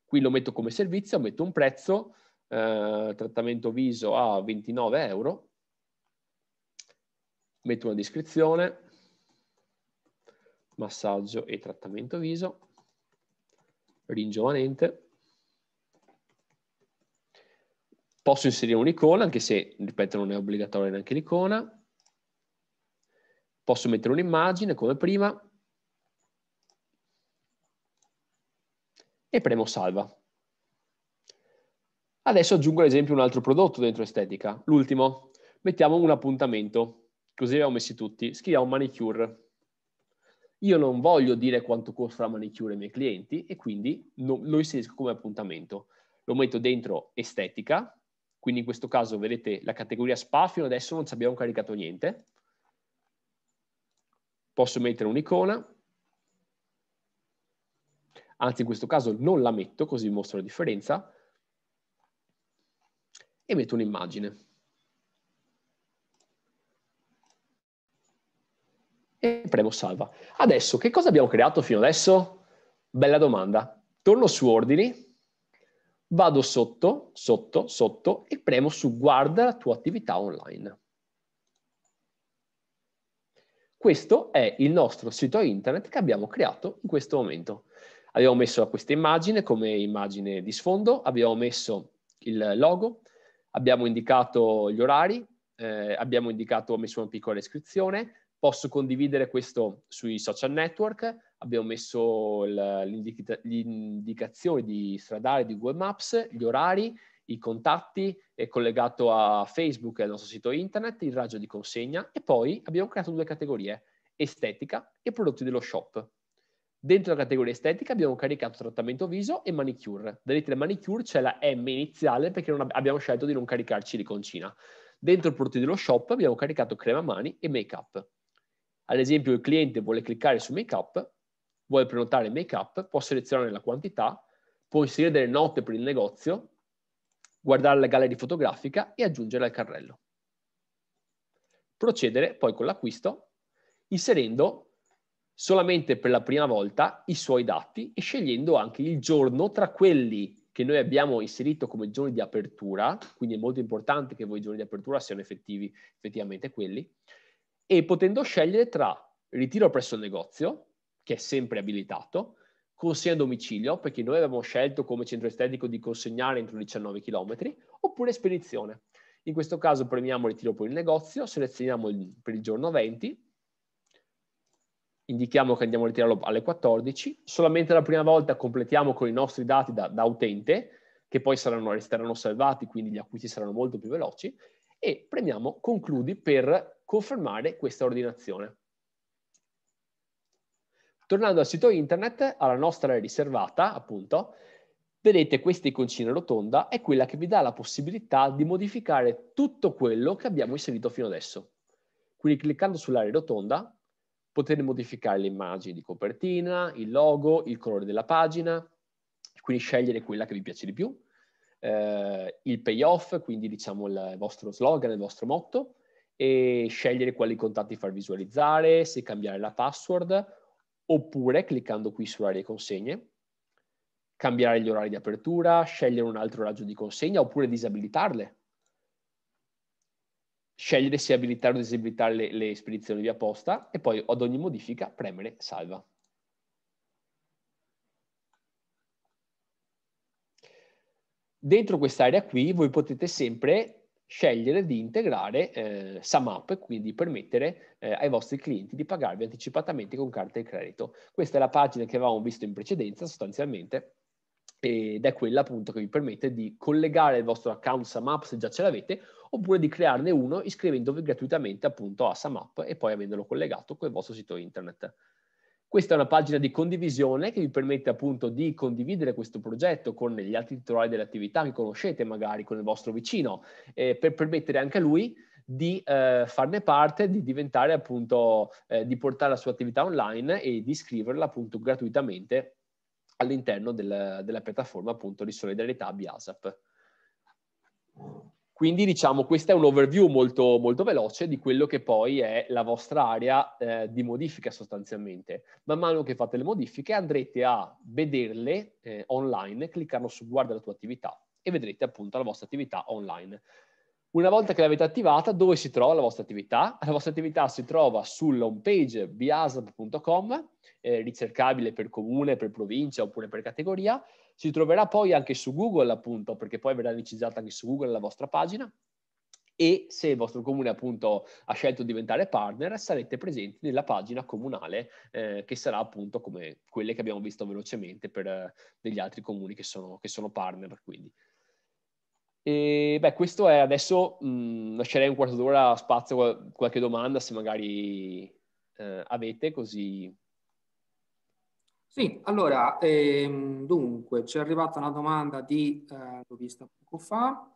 Qui lo metto come servizio, metto un prezzo, eh, trattamento viso a 29 euro, metto una descrizione, massaggio e trattamento viso, ringiovanente. Posso inserire un'icona, anche se, ripeto, non è obbligatoria neanche l'icona. Posso mettere un'immagine, come prima. E premo salva. Adesso aggiungo ad esempio un altro prodotto dentro estetica, l'ultimo. Mettiamo un appuntamento, così abbiamo messi tutti. Scriviamo manicure. Io non voglio dire quanto costa la manicure ai miei clienti e quindi no, lo inserisco come appuntamento. Lo metto dentro estetica, quindi in questo caso vedete la categoria spa, fino adesso non ci abbiamo caricato niente. Posso mettere un'icona, anzi in questo caso non la metto così vi mostro la differenza, e metto un'immagine. e premo salva. Adesso, che cosa abbiamo creato fino adesso? Bella domanda. Torno su ordini, vado sotto, sotto, sotto e premo su guarda la tua attività online. Questo è il nostro sito internet che abbiamo creato in questo momento. Abbiamo messo questa immagine come immagine di sfondo, abbiamo messo il logo, abbiamo indicato gli orari, eh, abbiamo indicato, ho messo una piccola iscrizione, Posso condividere questo sui social network, abbiamo messo l'indic- l'indicazione di stradale di Google Maps, gli orari, i contatti, è collegato a Facebook e al nostro sito internet, il raggio di consegna e poi abbiamo creato due categorie, estetica e prodotti dello shop. Dentro la categoria estetica abbiamo caricato trattamento viso e manicure. Dentro le manicure c'è la M iniziale perché ab- abbiamo scelto di non caricarci l'iconcina. Dentro i prodotti dello shop abbiamo caricato crema mani e make-up. Ad esempio il cliente vuole cliccare su Make Up, vuole prenotare Make Up, può selezionare la quantità, può inserire delle note per il negozio, guardare la galleria fotografica e aggiungere al carrello. Procedere poi con l'acquisto inserendo solamente per la prima volta i suoi dati e scegliendo anche il giorno tra quelli che noi abbiamo inserito come giorni di apertura, quindi è molto importante che voi i giorni di apertura siano effettivi, effettivamente quelli, e potendo scegliere tra ritiro presso il negozio, che è sempre abilitato, consegna a domicilio, perché noi avevamo scelto come centro estetico di consegnare entro 19 km, oppure spedizione. In questo caso premiamo il ritiro per il negozio, selezioniamo il, per il giorno 20, indichiamo che andiamo a ritirarlo alle 14, solamente la prima volta completiamo con i nostri dati da, da utente, che poi saranno, resteranno salvati, quindi gli acquisti saranno molto più veloci, e premiamo concludi per confermare questa ordinazione. Tornando al sito internet, alla nostra riservata, appunto, vedete questa iconcina rotonda è quella che vi dà la possibilità di modificare tutto quello che abbiamo inserito fino adesso. Quindi cliccando sull'area rotonda potete modificare le immagini di copertina, il logo, il colore della pagina, quindi scegliere quella che vi piace di più, eh, il payoff, quindi diciamo il vostro slogan, il vostro motto, e scegliere quali contatti far visualizzare, se cambiare la password, oppure cliccando qui su orario di consegne, cambiare gli orari di apertura, scegliere un altro raggio di consegna oppure disabilitarle. Scegliere se abilitare o disabilitare le, le spedizioni via posta e poi ad ogni modifica premere salva. Dentro quest'area qui voi potete sempre scegliere di integrare eh, SumUp e quindi permettere eh, ai vostri clienti di pagarvi anticipatamente con carta di credito. Questa è la pagina che avevamo visto in precedenza sostanzialmente ed è quella appunto che vi permette di collegare il vostro account SumUp se già ce l'avete oppure di crearne uno iscrivendovi gratuitamente appunto a SumUp e poi avendolo collegato col vostro sito internet. Questa è una pagina di condivisione che vi permette appunto di condividere questo progetto con gli altri titolari delle attività che conoscete, magari con il vostro vicino, eh, per permettere anche a lui di eh, farne parte, di diventare appunto, eh, di portare la sua attività online e di iscriverla appunto gratuitamente all'interno del, della piattaforma appunto di solidarietà BIASAP. Quindi diciamo questa è un overview molto, molto veloce di quello che poi è la vostra area eh, di modifica sostanzialmente. Man mano che fate le modifiche andrete a vederle eh, online, cliccando su guarda la tua attività e vedrete appunto la vostra attività online. Una volta che l'avete attivata, dove si trova la vostra attività? La vostra attività si trova sull'home page biasap.com, eh, ricercabile per comune, per provincia oppure per categoria, si troverà poi anche su Google, appunto, perché poi verrà indicizzata anche su Google la vostra pagina. E se il vostro comune appunto ha scelto di diventare partner, sarete presenti nella pagina comunale eh, che sarà appunto come quelle che abbiamo visto velocemente per eh, degli altri comuni che sono, che sono partner. Quindi. E, beh, questo è adesso, mh, mm, lascerei un quarto d'ora spazio a qualche domanda se magari eh, avete, così sì, allora, ehm, dunque, ci è arrivata una domanda di, eh, l'ho vista poco fa,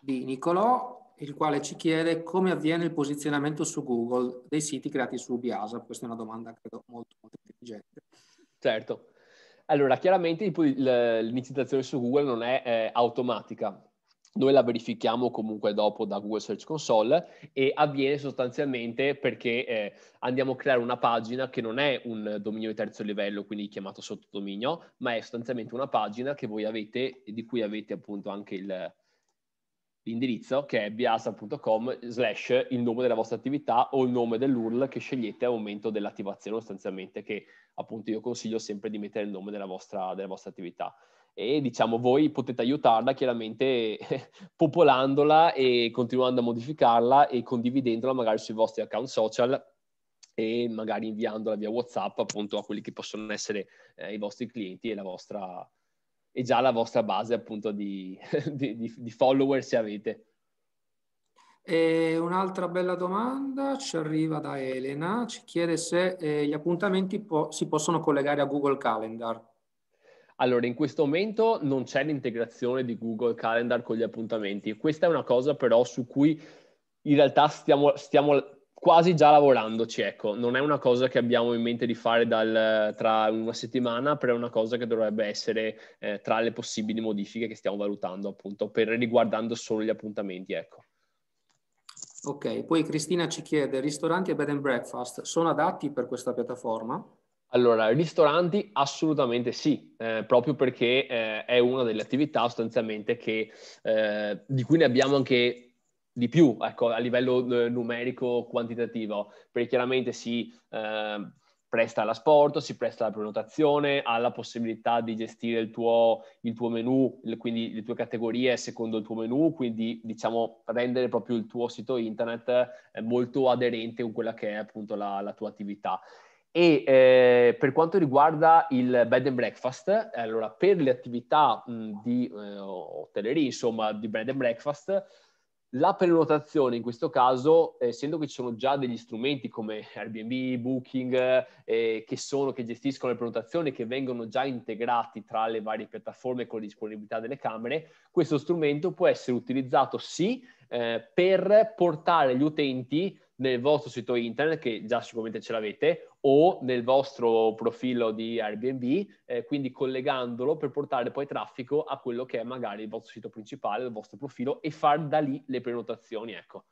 di Nicolò, il quale ci chiede come avviene il posizionamento su Google dei siti creati su Ubiasa. Questa è una domanda, credo, molto, molto intelligente. Certo. Allora, chiaramente l'iniziazione su Google non è eh, automatica, noi la verifichiamo comunque dopo da Google Search Console e avviene sostanzialmente perché eh, andiamo a creare una pagina che non è un dominio di terzo livello, quindi chiamato sottodominio, ma è sostanzialmente una pagina che voi avete e di cui avete appunto anche il, l'indirizzo che è biasa.com slash il nome della vostra attività o il nome dell'URL che scegliete al momento dell'attivazione sostanzialmente che appunto io consiglio sempre di mettere il nome della vostra, della vostra attività e diciamo voi potete aiutarla chiaramente popolandola e continuando a modificarla e condividendola magari sui vostri account social e magari inviandola via WhatsApp appunto a quelli che possono essere eh, i vostri clienti e la vostra e già la vostra base appunto di, di, di, follower se avete. E un'altra bella domanda ci arriva da Elena, ci chiede se eh, gli appuntamenti po- si possono collegare a Google Calendar. Allora, in questo momento non c'è l'integrazione di Google Calendar con gli appuntamenti. Questa è una cosa però su cui in realtà stiamo, stiamo quasi già lavorandoci, ecco. Non è una cosa che abbiamo in mente di fare dal, tra una settimana, però è una cosa che dovrebbe essere eh, tra le possibili modifiche che stiamo valutando, appunto, per riguardando solo gli appuntamenti, ecco. Ok, poi Cristina ci chiede, ristoranti e bed and breakfast sono adatti per questa piattaforma? Allora, ristoranti assolutamente sì, eh, proprio perché eh, è una delle attività sostanzialmente che, eh, di cui ne abbiamo anche di più, ecco, a livello eh, numerico quantitativo, perché chiaramente si ehm, presta all'asporto, si presta alla prenotazione, alla possibilità di gestire il tuo, il tuo menu, quindi le tue categorie secondo il tuo menu, quindi diciamo rendere proprio il tuo sito internet eh, molto aderente con quella che è appunto la, la tua attività. E eh, per quanto riguarda il bed and breakfast, allora per le attività mh, di eh, hotellerie, insomma, di bed and breakfast, la prenotazione in questo caso, essendo che ci sono già degli strumenti come Airbnb, Booking, eh, che, sono, che gestiscono le prenotazioni, che vengono già integrati tra le varie piattaforme con la disponibilità delle camere, questo strumento può essere utilizzato sì eh, per portare gli utenti nel vostro sito internet, che già sicuramente ce l'avete, o nel vostro profilo di Airbnb, eh, quindi collegandolo per portare poi traffico a quello che è magari il vostro sito principale, il vostro profilo e far da lì le prenotazioni, ecco.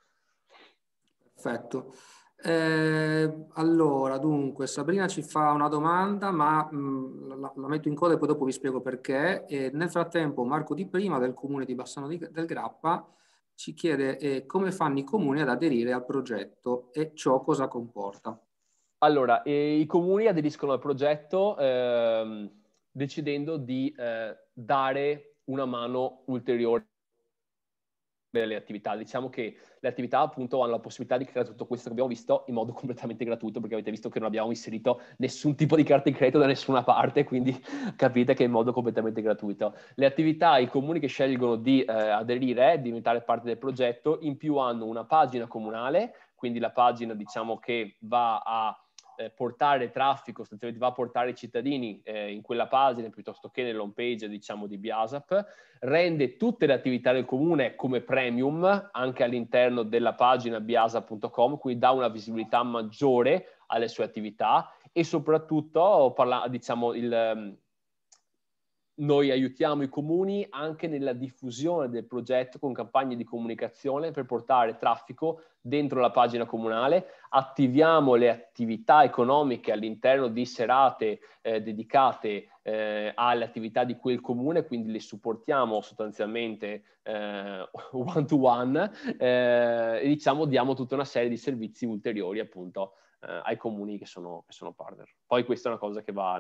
Perfetto. Eh, allora, dunque, Sabrina ci fa una domanda, ma mh, mm, la, la, metto in coda e poi dopo vi spiego perché. E nel frattempo, Marco Di Prima del comune di Bassano di, del Grappa ci chiede eh, come fanno i comuni ad aderire al progetto e ciò cosa comporta. Allora, i comuni aderiscono al progetto eh, decidendo di eh, dare una mano ulteriore alle attività. Diciamo che le attività appunto hanno la possibilità di creare tutto questo che abbiamo visto in modo completamente gratuito perché avete visto che non abbiamo inserito nessun tipo di carta di credito da nessuna parte, quindi capite che è in modo completamente gratuito. Le attività, i comuni che scelgono di eh, aderire, diventare parte del progetto, in più hanno una pagina comunale, quindi la pagina diciamo che va a eh, portare traffico, sostanzialmente va a portare i cittadini eh, in quella pagina piuttosto che nell'home page diciamo di Biasap, rende tutte le attività del comune come premium anche all'interno della pagina biasap.com, quindi dà una visibilità maggiore alle sue attività e soprattutto parla, diciamo il noi aiutiamo i comuni anche nella diffusione del progetto con campagne di comunicazione per portare traffico dentro la pagina comunale, attiviamo le attività economiche all'interno di serate eh, dedicate eh, alle attività di quel comune, quindi le supportiamo sostanzialmente eh, one to one e diciamo diamo tutta una serie di servizi ulteriori appunto eh, ai comuni che sono, che sono partner. Poi questa è una cosa che va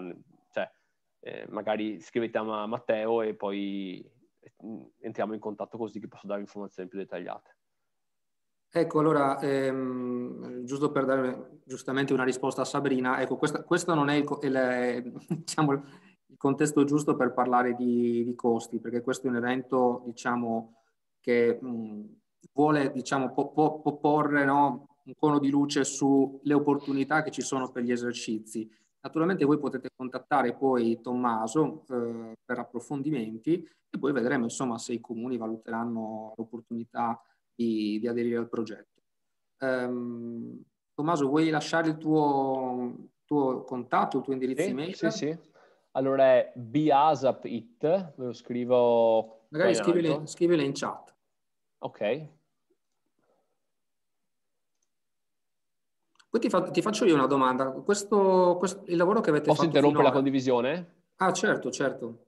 eh, magari scrivete a Matteo e poi mm, entriamo in contatto così che posso dare informazioni più dettagliate. Ecco, allora, ehm, giusto per dare giustamente una risposta a Sabrina, ecco, questa, questo non è il, il, diciamo, il, contesto giusto per parlare di, di, costi, perché questo è un evento, diciamo, che mh, mm, vuole, diciamo, po, po, po porre no, un cono di luce sulle opportunità che ci sono per gli esercizi Naturalmente voi potete contattare poi Tommaso eh, per approfondimenti e poi vedremo insomma se i comuni valuteranno l'opportunità di, di, aderire al progetto. Um, Tommaso vuoi lasciare il tuo, tuo contatto, il tuo indirizzo sì, email? Sì, sì. Allora è biasapit, ve lo scrivo... Magari scrivile, scrivile in chat. Ok, Poi ti, fa, ti, faccio io una domanda. Questo, questo, il lavoro che avete Posso fatto... Posso interrompere finora... la condivisione? Ah, certo, certo.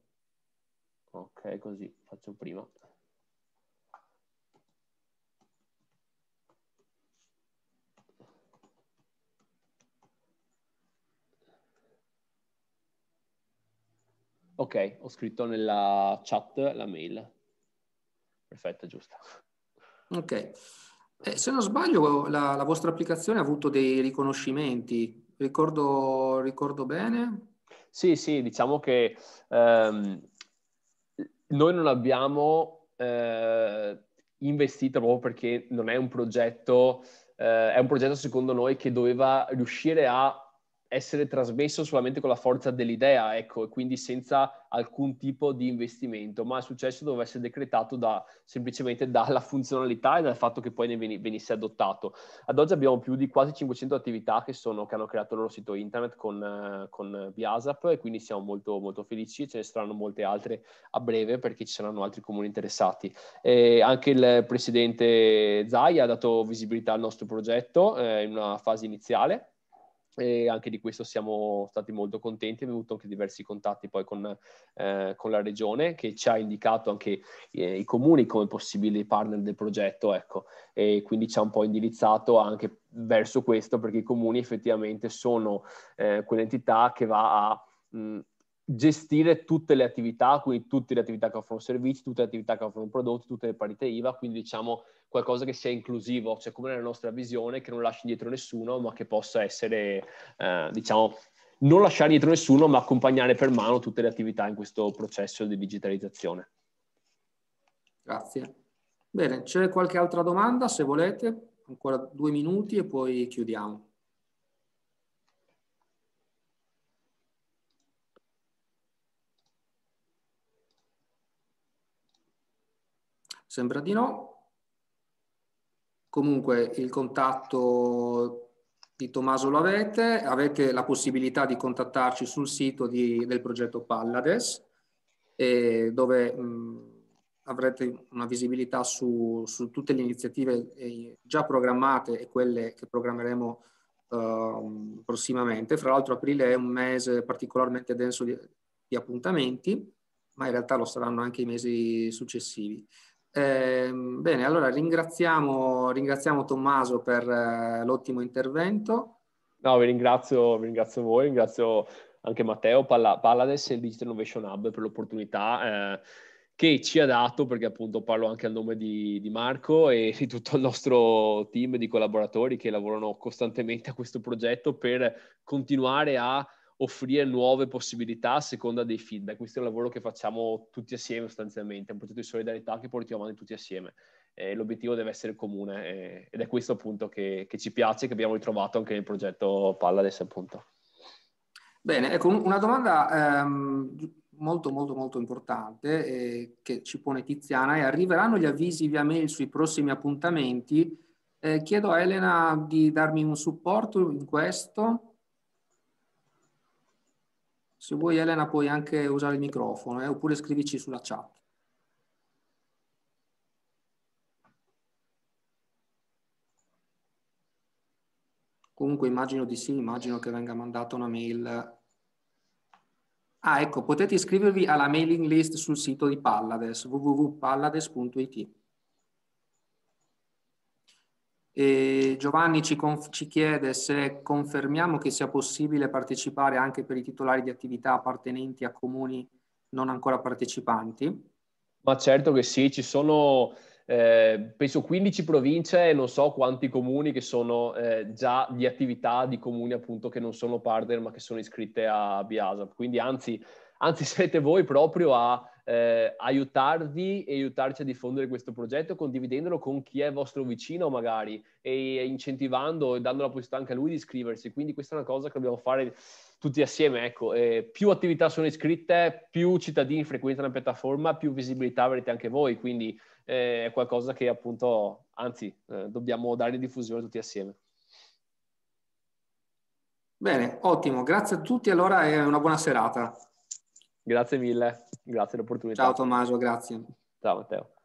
Ok, così faccio prima. Ok, ho scritto nella chat la mail. Perfetto, giusto. Ok. Eh, se non sbaglio, la, la, vostra applicazione ha avuto dei riconoscimenti, ricordo, ricordo bene? Sì, sì, diciamo che ehm, noi non abbiamo eh, investito proprio perché non è un progetto, eh, è un progetto secondo noi che doveva riuscire a essere trasmesso solamente con la forza dell'idea, ecco, e quindi senza alcun tipo di investimento, ma il successo doveva essere decretato da, semplicemente dalla funzionalità e dal fatto che poi ne venisse adottato. Ad oggi abbiamo più di quasi 500 attività che, sono, che hanno creato il loro sito internet con, eh, con Biasap e quindi siamo molto, molto felici, ce ne saranno molte altre a breve perché ci saranno altri comuni interessati. E anche il presidente Zai ha dato visibilità al nostro progetto eh, in una fase iniziale e anche di questo siamo stati molto contenti, abbiamo avuto anche diversi contatti poi con, eh, con la regione che ci ha indicato anche eh, i comuni come possibili partner del progetto, ecco, e quindi ci ha un po' indirizzato anche verso questo perché i comuni effettivamente sono eh, quell'entità che va a mh, gestire tutte le attività, quindi tutte le attività che offrono servizi, tutte le attività che offrono prodotti, tutte le partite IVA, quindi diciamo qualcosa che sia inclusivo, cioè come nella nostra visione, che non lasci indietro nessuno, ma che possa essere, eh, diciamo, non lasciare indietro nessuno, ma accompagnare per mano tutte le attività in questo processo di digitalizzazione. Grazie. Bene, c'è qualche altra domanda se volete? Ancora due minuti e poi chiudiamo. Sembra di no. Comunque il contatto di Tommaso lo avete, avete la possibilità di contattarci sul sito di, del progetto Pallades, eh, dove mh, avrete una visibilità su, su, tutte le iniziative eh, già programmate e quelle che programmeremo eh, prossimamente. Fra l'altro aprile è un mese particolarmente denso di, di appuntamenti, ma in realtà lo saranno anche i mesi successivi. Eh, bene, allora ringraziamo, ringraziamo Tommaso per eh, l'ottimo intervento. No, vi ringrazio, vi ringrazio voi, ringrazio anche Matteo Palla, e il Digital Innovation Hub per l'opportunità eh, che ci ha dato, perché appunto parlo anche a nome di, di, Marco e di tutto il nostro team di collaboratori che lavorano costantemente a questo progetto per continuare a offrire nuove possibilità a seconda dei feedback. Questo è un lavoro che facciamo tutti assieme sostanzialmente, è un progetto di solidarietà che portiamo avanti tutti assieme. E l'obiettivo deve essere comune e, ed è questo appunto che, che ci piace e che abbiamo ritrovato anche nel progetto Pallades appunto. Bene, ecco una domanda ehm, molto molto molto importante eh, che ci pone Tiziana è arriveranno gli avvisi via mail sui prossimi appuntamenti? Eh, chiedo a Elena di darmi un supporto in questo. Se vuoi Elena puoi anche usare il microfono eh, oppure scrivici sulla chat. Comunque immagino di sì, immagino che venga mandata una mail. Ah, ecco, potete iscrivervi alla mailing list sul sito di Pallades, www.pallades.it. E Giovanni ci, ci, chiede se confermiamo che sia possibile partecipare anche per i titolari di attività appartenenti a comuni non ancora partecipanti. Ma certo che sì, ci sono eh, penso 15 province e non so quanti comuni che sono eh, già di attività di comuni appunto che non sono partner ma che sono iscritte a Biasa. Quindi anzi, anzi siete voi proprio a eh, aiutarvi e aiutarci a diffondere questo progetto condividendolo con chi è vostro vicino magari e incentivando e dando la possibilità anche a lui di iscriversi. Quindi questa è una cosa che dobbiamo fare tutti assieme. Ecco, eh, più attività sono iscritte, più cittadini frequentano la piattaforma, più visibilità avrete anche voi. Quindi eh, è qualcosa che appunto, anzi, eh, dobbiamo dare diffusione tutti assieme. Bene, ottimo, grazie a tutti. Allora, e una buona serata. Grazie mille, grazie dell'opportunità. Ciao Tommaso, grazie. Ciao Matteo.